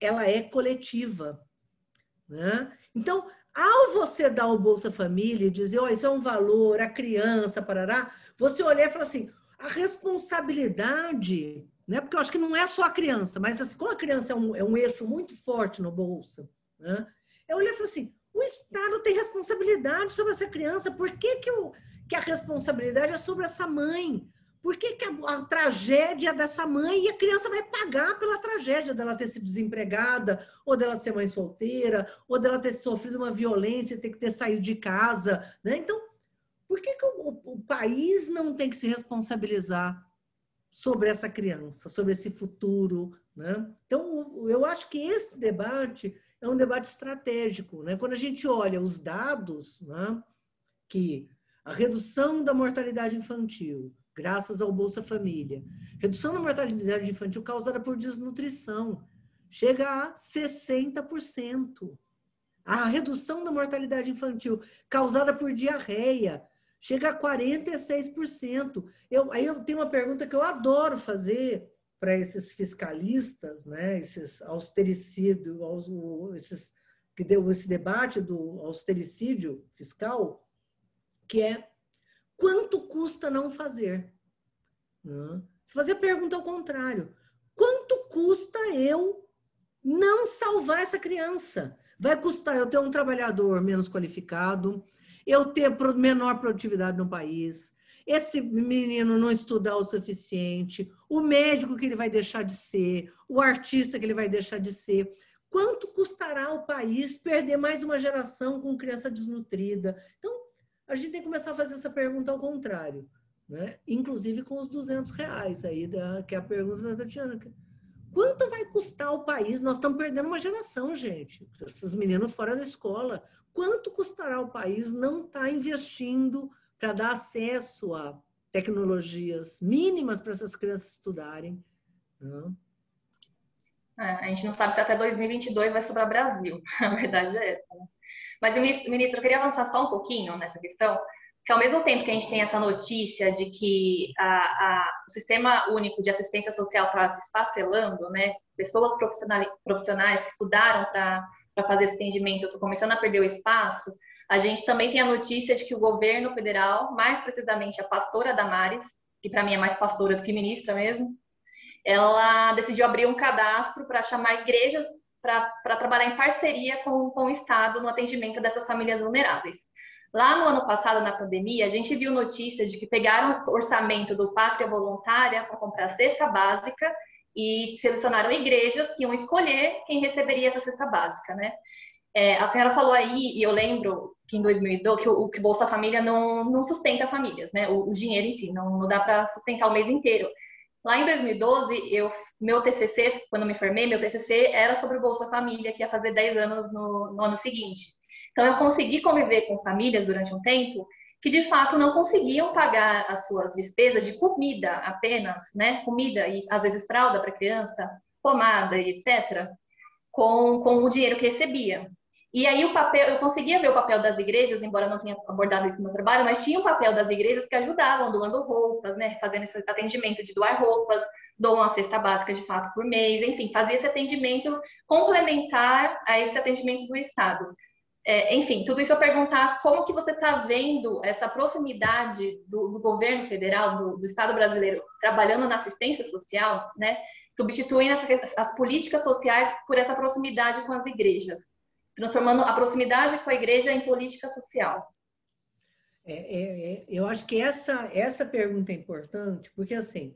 ela é coletiva. Né? Então, ao você dar o Bolsa Família e dizer, ó, oh, isso é um valor, a criança, parará, você olhar e falar assim, a responsabilidade, né? porque eu acho que não é só a criança, mas assim, como a criança é um, é um eixo muito forte no bolso, né? eu olhei e falei assim, o Estado tem responsabilidade sobre essa criança, por que, que, o, que a responsabilidade é sobre essa mãe? Por que, que a, a, tragédia é dessa mãe e a criança vai pagar pela tragédia dela ter sido desempregada, ou dela ser mãe solteira, ou dela ter sofrido uma violência, ter que ter saído de casa, né? Então, por que, que o, o país não tem que se responsabilizar sobre essa criança, sobre esse futuro? Né? Então, eu acho que esse debate é um debate estratégico. Né? Quando a gente olha os dados, né, que a redução da mortalidade infantil, graças ao Bolsa Família, redução da mortalidade infantil causada por desnutrição, chega a 60%. A redução da mortalidade infantil causada por diarreia, chega a 46%. Eu, aí eu tenho uma pergunta que eu adoro fazer para esses fiscalistas, né, esses austericídio, esses que deu esse debate do austericídio fiscal, que é quanto custa não fazer? Se fazer a pergunta ao contrário, quanto custa eu não salvar essa criança? Vai custar eu ter um trabalhador menos qualificado, eu ter menor produtividade no país, esse menino não estudar o suficiente, o médico que ele vai deixar de ser, o artista que ele vai deixar de ser. Quanto custará ao país perder mais uma geração com criança desnutrida? Então, a gente tem que começar a fazer essa pergunta ao contrário, né? inclusive com os 200 reais, aí da, que é a pergunta da Tatiana. Quanto vai custar ao país? Nós estamos perdendo uma geração, gente. Esses meninos fora da escola quanto custará o país não estar tá investindo para dar acesso a tecnologias mínimas para essas crianças estudarem? Né? É, a gente não sabe se até 2022 vai sobrar Brasil. A verdade é essa. Né? Mas, ministro, eu queria avançar só um pouquinho nessa questão, que ao mesmo tempo que a gente tem essa notícia de que a, a, o Sistema Único de Assistência Social está se esfacelando, né? pessoas profissionais, profissionais que estudaram para para fazer esse atendimento, eu estou começando a perder o espaço, a gente também tem a notícia de que o governo federal, mais precisamente a pastora Damares, que para mim é mais pastora do que ministra mesmo, ela decidiu abrir um cadastro para chamar igrejas para trabalhar em parceria com, com o Estado no atendimento dessas famílias vulneráveis. Lá no ano passado, na pandemia, a gente viu notícia de que pegaram o orçamento do Pátria Voluntária para comprar cesta básica e selecionaram igrejas que iam escolher quem receberia essa cesta básica, né? É, a senhora falou aí, e eu lembro que em 2002, que o que Bolsa Família não, não sustenta famílias, né? O, o dinheiro em si, não, não dá para sustentar o mês inteiro. Lá em 2012, eu, meu TCC, quando me formei, meu TCC era sobre o Bolsa Família, que ia fazer 10 anos no, no ano seguinte. Então, eu consegui conviver com famílias durante um tempo que de fato não conseguiam pagar as suas despesas de comida apenas, né? Comida e às vezes fralda para criança, pomada e etc. Com, com o dinheiro que recebia. E aí o papel, eu conseguia ver o papel das igrejas, embora não tenha abordado isso no meu trabalho, mas tinha o um papel das igrejas que ajudavam, doando roupas, né, fazendo esse atendimento de doar roupas, doam a cesta básica de fato por mês, enfim, fazia esse atendimento complementar a esse atendimento do Estado. É, enfim, tudo isso eu perguntar como que você está vendo essa proximidade do, do governo federal, do, do, Estado brasileiro, trabalhando na assistência social, né, substituindo as, as políticas sociais por essa proximidade com as igrejas, transformando a proximidade com a igreja em política social. É, é, é, eu acho que essa, essa pergunta é importante, porque assim,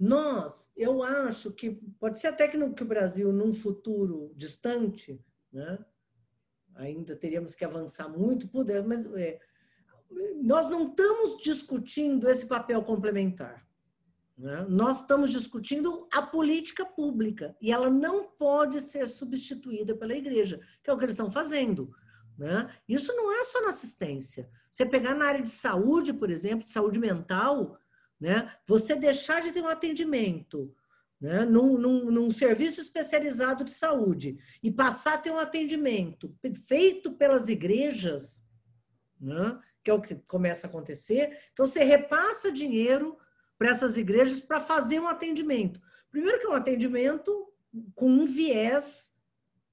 nós, eu acho que, pode ser até que, no, que o Brasil, num futuro distante, né, ainda teríamos que avançar muito, poder, mas é, nós não estamos discutindo esse papel complementar. Né? Nós estamos discutindo a política pública e ela não pode ser substituída pela igreja, que é o que eles estão fazendo. Né? Isso não é só na assistência. Você pegar na área de saúde, por exemplo, de saúde mental, né? você deixar de ter um atendimento né? num, num, num serviço especializado de saúde e passar a ter um atendimento feito pelas igrejas, né? que é o que começa a acontecer. Então, você repassa dinheiro para essas igrejas para fazer um atendimento. Primeiro, que é um atendimento com um viés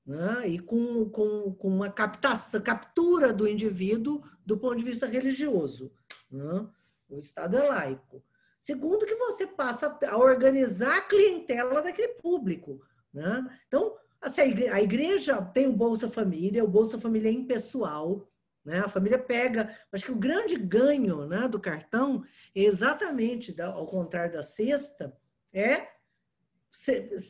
né? e com, com, com uma captura do indivíduo do ponto de vista religioso. Né? O Estado é laico. Segundo, que você passa a organizar a clientela daquele público. Né? Então, assim, a igreja tem o Bolsa Família, o Bolsa Família é impessoal, né? a família pega. Acho que o grande ganho né, do cartão, é exatamente ao contrário da cesta, é,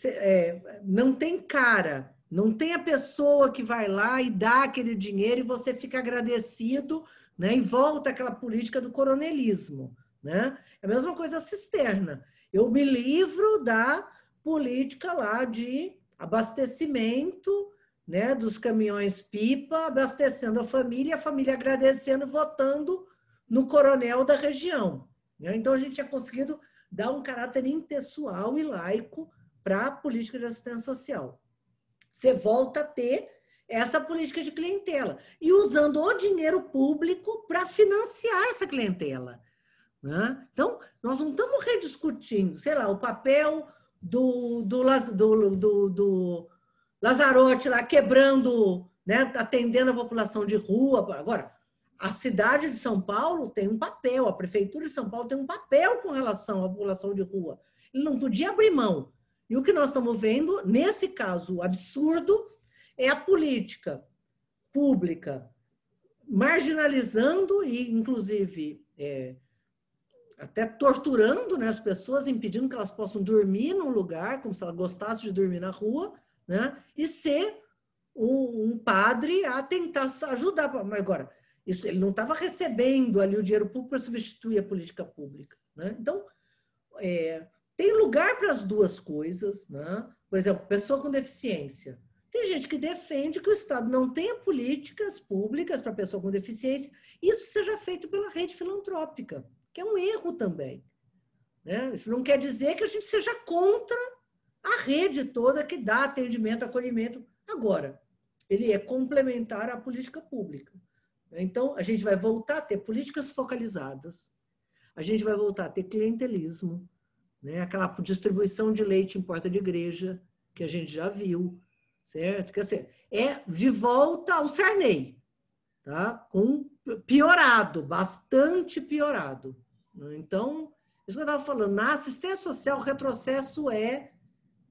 é não tem cara. Não tem a pessoa que vai lá e dá aquele dinheiro e você fica agradecido, né? E volta aquela política do coronelismo né? É a mesma coisa a cisterna. Eu me livro da política lá de abastecimento, né, dos caminhões pipa, abastecendo a família, a família agradecendo, votando no coronel da região. Né? Então a gente tinha conseguido dar um caráter impessoal e laico para a política de assistência social. Você volta a ter essa política de clientela e usando o dinheiro público para financiar essa clientela. Né? Então, nós não estamos rediscutindo, sei lá, o papel do, do, do, do, do Lazarote lá quebrando, né, atendendo a população de rua. Agora, a cidade de São Paulo tem um papel, a prefeitura de São Paulo tem um papel com relação à população de rua. Ele não podia abrir mão. E o que nós estamos vendo, nesse caso absurdo, é a política pública marginalizando e, inclusive, é, até torturando né, as pessoas, impedindo que elas possam dormir num lugar, como se ela gostasse de dormir na rua, né? E ser um, um padre a tentar ajudar. Mas agora, isso, ele não estava recebendo ali o dinheiro público para substituir a política pública. Né? Então, é, tem lugar para as duas coisas. Né? Por exemplo, pessoa com deficiência. Tem gente que defende que o Estado não tenha políticas públicas para pessoa com deficiência, e isso seja feito pela rede filantrópica que é um erro também. Né? Isso não quer dizer que a gente seja contra a rede toda que dá atendimento, acolhimento. Agora, ele é complementar à política pública. Né? Então, a gente vai voltar a ter políticas focalizadas, a gente vai voltar a ter clientelismo, né? aquela distribuição de leite em porta de igreja, que a gente já viu, certo? Quer dizer, é de volta ao Sarney, tá? com piorado, bastante piorado. Né? Então, isso que eu estava falando, na assistência social, o retrocesso é,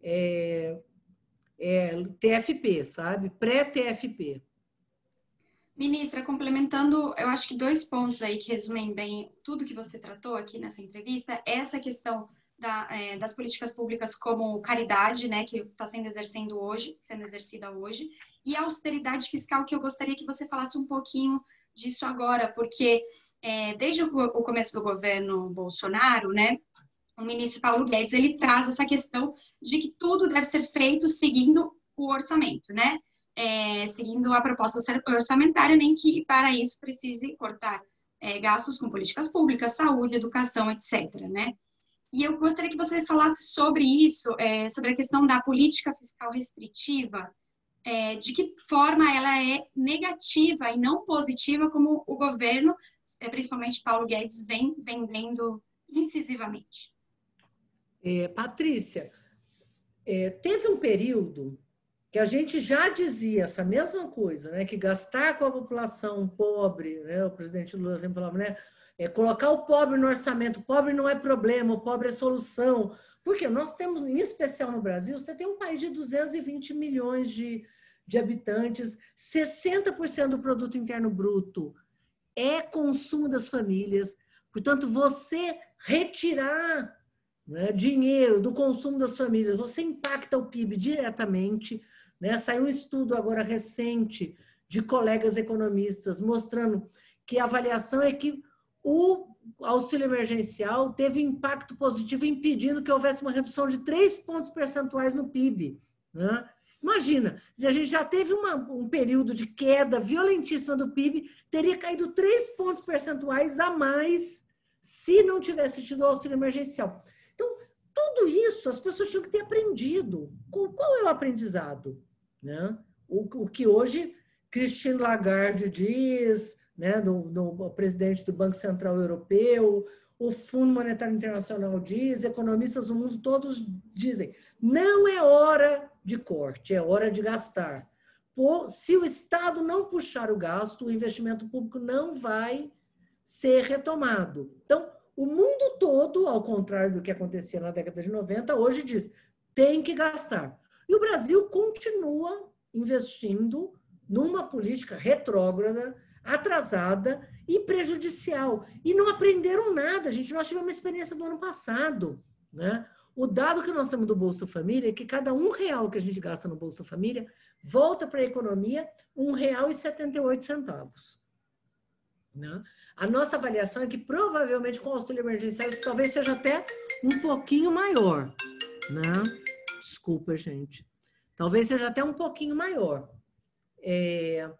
é, é TFP, sabe? Pré-TFP. Ministra, complementando, eu acho que dois pontos aí que resumem bem tudo que você tratou aqui nessa entrevista, essa questão da, é, das políticas públicas como caridade, né, que está sendo exercendo hoje, sendo exercida hoje, e a austeridade fiscal que eu gostaria que você falasse um pouquinho disso agora, porque é, desde o, o começo do governo Bolsonaro, né, o ministro Paulo Guedes ele traz essa questão de que tudo deve ser feito seguindo o orçamento, né? É, seguindo a proposta orçamentária, nem que para isso precise cortar é, gastos com políticas públicas, saúde, educação, etc. Né? E eu gostaria que você falasse sobre isso, é, sobre a questão da política fiscal restritiva, é, de que forma ela é negativa e não positiva, como o governo, é, principalmente Paulo Guedes, vem vendendo incisivamente. É, Patrícia, é, teve um período que a gente já dizia essa mesma coisa, né? Que gastar com a população pobre, né? O presidente Lula sempre falava, né? É colocar o pobre no orçamento, o pobre não é problema, o pobre é solução, porque nós temos, em especial no Brasil, você tem um país de 220 milhões de, de habitantes, 60% do produto interno bruto é consumo das famílias. Portanto, você retirar né, dinheiro do consumo das famílias, você impacta o PIB diretamente. Né? Saiu um estudo agora recente de colegas economistas mostrando que a avaliação é que o auxílio emergencial teve impacto positivo impedindo que houvesse uma redução de três pontos percentuais no PIB. Né? Imagina, se a gente já teve uma, um período de queda violentíssima do PIB, teria caído três pontos percentuais a mais se não tivesse tido o auxílio emergencial. Então, tudo isso as pessoas tinham que ter aprendido. Qual é o aprendizado? Né? O, o que hoje Christine Lagarde diz, né, do, do presidente do Banco Central Europeu, o Fundo Monetário Internacional diz, economistas do mundo todos dizem, não é hora de corte, é hora de gastar. Por, se o Estado não puxar o gasto, o investimento público não vai ser retomado. Então, o mundo todo, ao contrário do que acontecia na década de 90, hoje diz, tem que gastar. E o Brasil continua investindo numa política retrógrada atrasada e prejudicial. E não aprenderam nada, gente. Nós tivemos uma experiência do ano passado, né? O dado que nós temos do Bolsa Família é que cada um real que a gente gasta no Bolsa Família volta para a economia um real e setenta centavos. Né? A nossa avaliação é que provavelmente com o auxílio emergencial talvez seja até um pouquinho maior, não né? Desculpa, gente. Talvez seja até um pouquinho maior. É...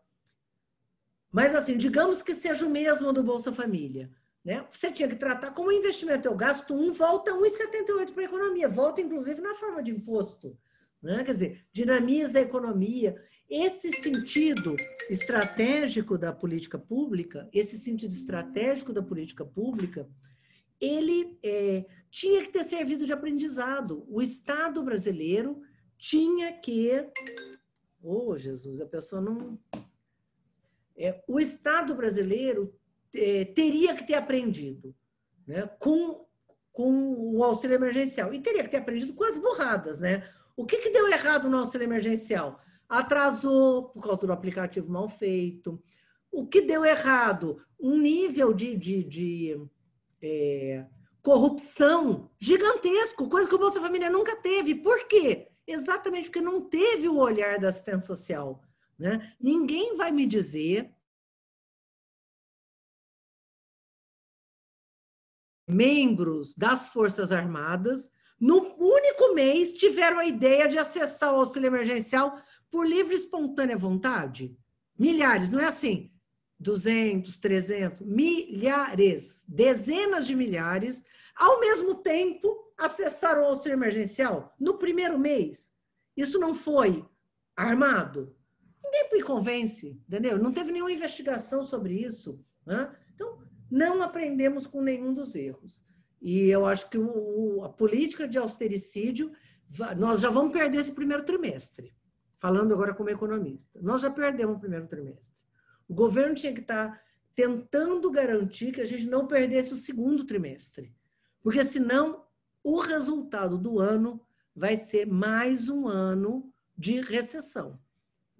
Mas assim, digamos que seja o mesmo do Bolsa Família. Né? Você tinha que tratar como investimento. Eu gasto um, volta 1,78 para a economia, volta inclusive na forma de imposto. Né? Quer dizer, dinamiza a economia. Esse sentido estratégico da política pública, esse sentido estratégico da política pública, ele é, tinha que ter servido de aprendizado. O Estado brasileiro tinha que. Ô, oh, Jesus, a pessoa não é, o Estado brasileiro é, teria que ter aprendido né, com, com o auxílio emergencial e teria que ter aprendido com as burradas. Né? O que, que deu errado no auxílio emergencial? Atrasou por causa do aplicativo mal feito. O que deu errado? Um nível de, de, de é, corrupção gigantesco, coisa que o Bolsa Família nunca teve. Por quê? Exatamente porque não teve o olhar da assistência social. Né? Ninguém vai me dizer membros das Forças Armadas, num único mês, tiveram a ideia de acessar o auxílio emergencial por livre e espontânea vontade? Milhares, não é assim? 200, 300, milhares, dezenas de milhares, ao mesmo tempo acessaram o auxílio emergencial no primeiro mês. Isso não foi armado? Ninguém me convence, entendeu? Não teve nenhuma investigação sobre isso. Né? Então, não aprendemos com nenhum dos erros. E eu acho que o, a política de austericídio, nós já vamos perder esse primeiro trimestre. Falando agora como economista, nós já perdemos o primeiro trimestre. O governo tinha que estar tentando garantir que a gente não perdesse o segundo trimestre, porque senão o resultado do ano vai ser mais um ano de recessão.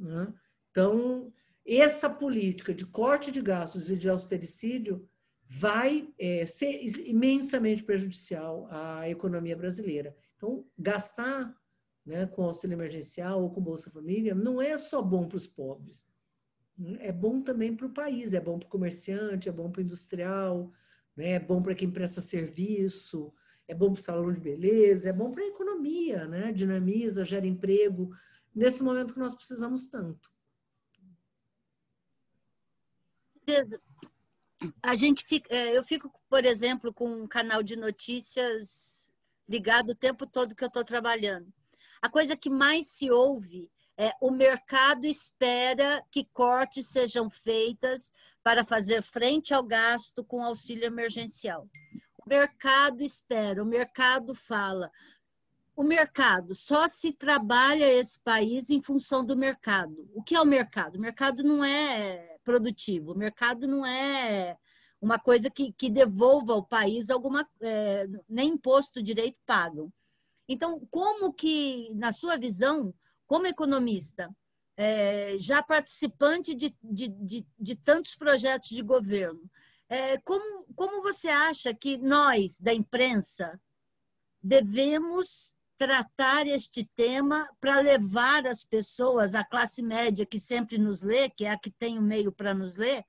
Né? Então, essa política de corte de gastos e de austericídio vai é, ser imensamente prejudicial à economia brasileira. Então, gastar né, com auxílio emergencial ou com Bolsa Família não é só bom para os pobres, é bom também para o país, é bom para o comerciante, é bom para o industrial, né, é bom para quem presta serviço, é bom para o salão de beleza, é bom para a economia, né, dinamiza, gera emprego nesse momento que nós precisamos tanto. A gente fica, é, eu fico, por exemplo, com um canal de notícias ligado o tempo todo que eu estou trabalhando. A coisa que mais se ouve é o mercado espera que cortes sejam feitas para fazer frente ao gasto com auxílio emergencial. O mercado espera, o mercado fala o mercado. Só se trabalha esse país em função do mercado. O que é o mercado? O mercado não é produtivo, o mercado não é uma coisa que, que devolva ao país alguma. É, nem imposto direito pago Então, como que, na sua visão, como economista, é, já participante de, de, de, de, tantos projetos de governo, é, como, como você acha que nós, da imprensa, devemos tratar este tema para levar as pessoas, a classe média que sempre nos lê, que é a que tem o meio para nos ler,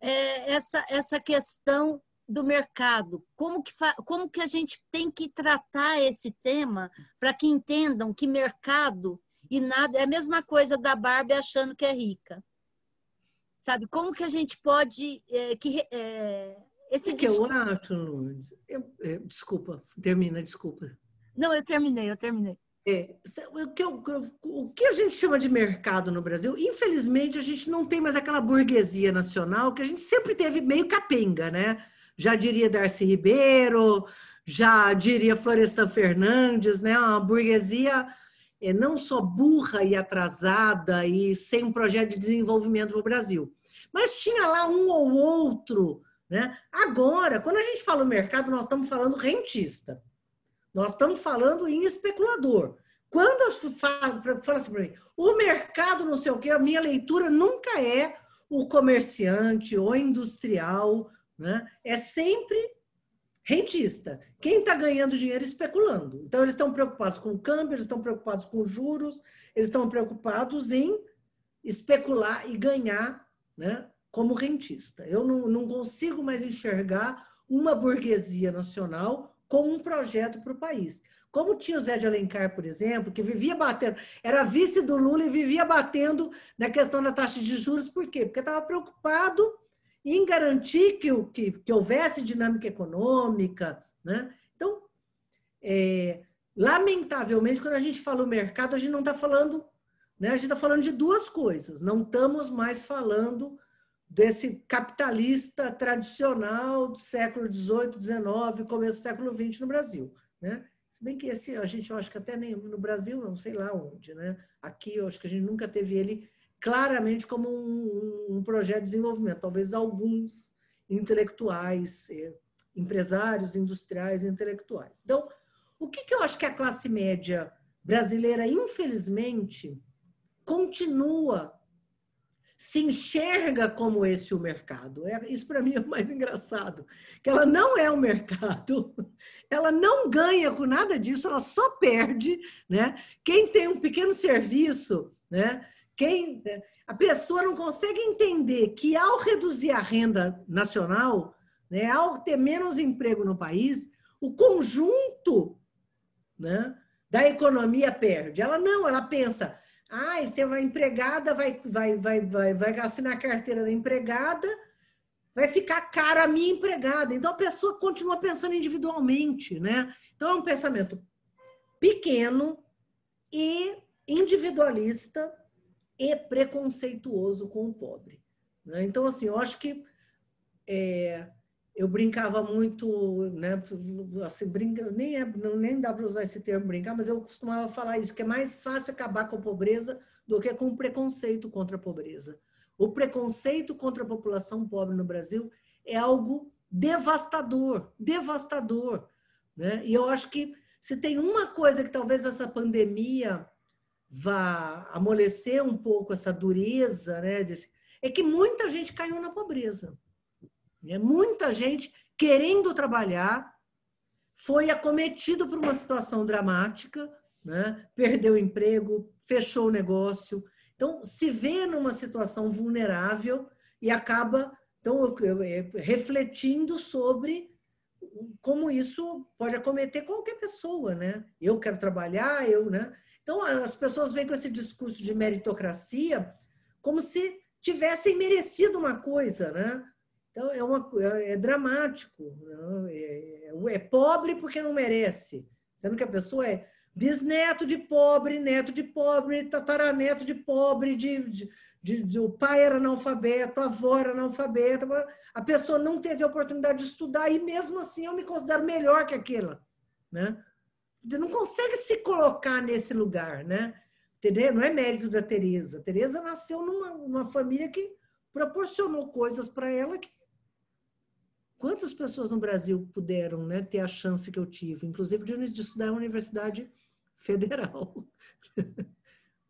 é essa, essa questão do mercado. Como que, como que a gente tem que tratar esse tema para que entendam que mercado e nada é a mesma coisa da Barbie achando que é rica. Sabe? Como que a gente pode. É, que, é, esse o é que discurso... eu acho, Lourdes. Eu, é, desculpa, termina, desculpa. Não, eu terminei, eu terminei. É, o, que eu, o que a gente chama de mercado no Brasil, infelizmente, a gente não tem mais aquela burguesia nacional que a gente sempre teve meio capenga, né? Já diria Darcy Ribeiro, já diria Florestan Fernandes, né? Uma burguesia é, não só burra e atrasada e sem um projeto de desenvolvimento para o Brasil. Mas tinha lá um ou outro, né? Agora, quando a gente fala mercado, nós estamos falando rentista. Nós estamos falando em especulador. Quando eu falo, falo assim para mim, o mercado não sei o quê, a minha leitura nunca é o comerciante ou industrial, né? é sempre rentista. Quem está ganhando dinheiro é especulando. Então, eles estão preocupados com o câmbio, eles estão preocupados com juros, eles estão preocupados em especular e ganhar né, como rentista. Eu não, não consigo mais enxergar uma burguesia nacional com um projeto para o país. Como tinha o Zé de Alencar, por exemplo, que vivia batendo, era vice do Lula e vivia batendo na questão da taxa de juros, por quê? Porque estava preocupado em garantir que, que, que houvesse dinâmica econômica. Né? Então, é, lamentavelmente, quando a gente fala o mercado, a gente não está falando, né? a gente está falando de duas coisas. Não estamos mais falando desse capitalista tradicional do século XVIII, XIX, começo do século XX no Brasil, né? Se bem que esse, a gente, acho que até nem no Brasil, não sei lá onde, né? Aqui, eu acho que a gente nunca teve ele claramente como um, um projeto de desenvolvimento. Talvez alguns intelectuais, eh, empresários, industriais, intelectuais. Então, o que, que eu acho que a classe média brasileira, infelizmente, continua se enxerga como esse o mercado. É, isso para mim é o mais engraçado, que ela não é o mercado, ela não ganha com nada disso, ela só perde, né? Quem tem um pequeno serviço, né? Quem né? a pessoa não consegue entender que ao reduzir a renda nacional, né, ao ter menos emprego no país, o conjunto, né, da economia perde. Ela não, ela pensa, Ai, você uma empregada, vai, vai, vai, vai, vai assinar a carteira da empregada, vai ficar cara a minha empregada. Então a pessoa continua pensando individualmente, né? Então é um pensamento pequeno e individualista e preconceituoso com o pobre. Né? Então, assim, eu acho que é, eu brincava muito, né? Assim, brinca, nem, é, nem dá para usar esse termo brincar, mas eu costumava falar isso, que é mais fácil acabar com a pobreza do que com o preconceito contra a pobreza. O preconceito contra a população pobre no Brasil é algo devastador, devastador. Né? E eu acho que se tem uma coisa que talvez essa pandemia vá amolecer um pouco essa dureza, né? é que muita gente caiu na pobreza. Né? Muita gente querendo trabalhar foi acometido por uma situação dramática, né? perdeu o emprego, fechou o negócio. Então, se vê numa situação vulnerável e acaba então, refletindo sobre como isso pode acometer qualquer pessoa, né? Eu quero trabalhar, eu, né? Então, as pessoas vêm com esse discurso de meritocracia como se tivessem merecido uma coisa, né? Então, é, uma, é, é dramático. É, é, é, pobre porque não merece. Sendo que a pessoa é bisneto de pobre, neto de pobre, tataraneto de pobre, de, de, de, de o pai era analfabeto, a avó era analfabeta. A pessoa não teve a oportunidade de estudar e, mesmo assim, eu me considero melhor que aquela. Né? Você não consegue se colocar nesse lugar, né? Não é mérito da Tereza. Tereza nasceu numa, numa família que proporcionou coisas para ela que Quantas pessoas no Brasil puderam né, ter a chance que eu tive, inclusive de estudar na uma universidade federal?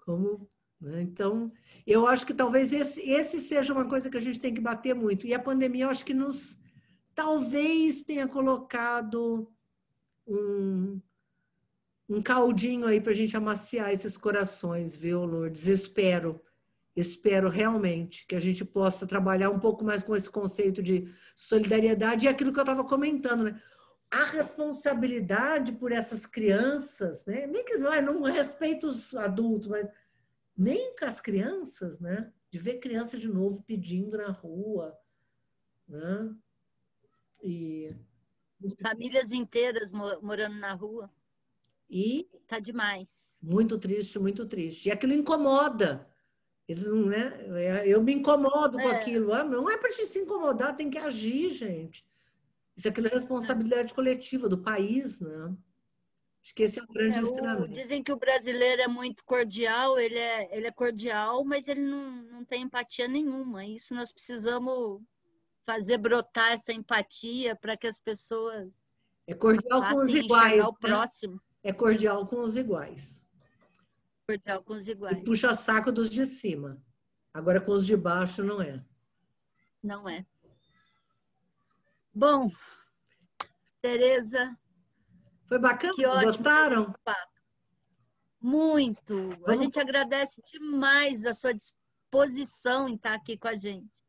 Como né, então, eu acho que talvez esse, esse, seja uma coisa que a gente tem que bater muito. E a pandemia, eu acho que nos talvez tenha colocado um, um caldinho aí para a gente amaciar esses corações, viu, Lourdes? Espero espero realmente que a gente possa trabalhar um pouco mais com esse conceito de solidariedade e aquilo que eu estava comentando, né? A responsabilidade por essas crianças, né? Nem que ah, não respeito os adultos, mas nem com as crianças, né? De ver criança de novo pedindo na rua, né? E famílias inteiras morando na rua. E tá demais. Muito triste, muito triste. E aquilo incomoda, eles não, né? É, eu me incomodo é. com aquilo. Ah, não é para se incomodar, tem que agir, gente. Isso aqui é responsabilidade coletiva do país, né? Acho que esse é um grande é, Dizem que o brasileiro é muito cordial, ele é, ele é cordial, mas ele não, não tem empatia nenhuma. É isso nós precisamos fazer brotar essa empatia para que as pessoas é cordial com os iguais. Né? próximo. É cordial com os iguais iguais. E puxa saco dos de cima. Agora com os de baixo não é. Não é. Bom, Tereza. Foi bacana? Gostaram? Muito. Vamos... A gente agradece demais a sua disposição em estar aqui com a gente.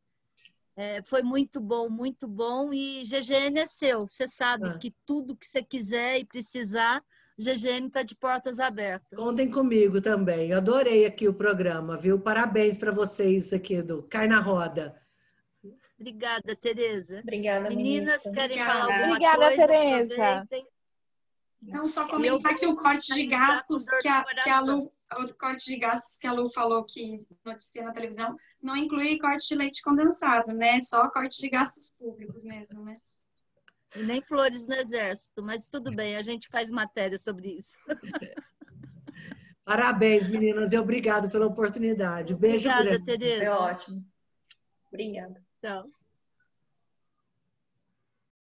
É, foi muito bom, muito bom. E GGN é seu. Você sabe ah. que tudo que você quiser e precisar, GGN está de portas abertas. Contem comigo também. adorei aqui o programa, viu? Parabéns para vocês aqui do Cai na Roda. Obrigada, Tereza. Obrigada, Meninas, ministra. querem Obrigada. falar alguma Obrigada, coisa? Obrigada, Tereza. Não, só comentar que o corte de gastos que a, que a Lu, o corte de gastos que a Lu falou que noticia na televisão não inclui corte de leite condensado, né? Só corte de gastos públicos mesmo, né? E nem flores no exército, mas tudo bem, a gente faz matéria sobre isso. Parabéns, meninas, e obrigado pela oportunidade. Beijo Obrigada, grande. Tereza. Foi ótimo. Obrigada. Tchau.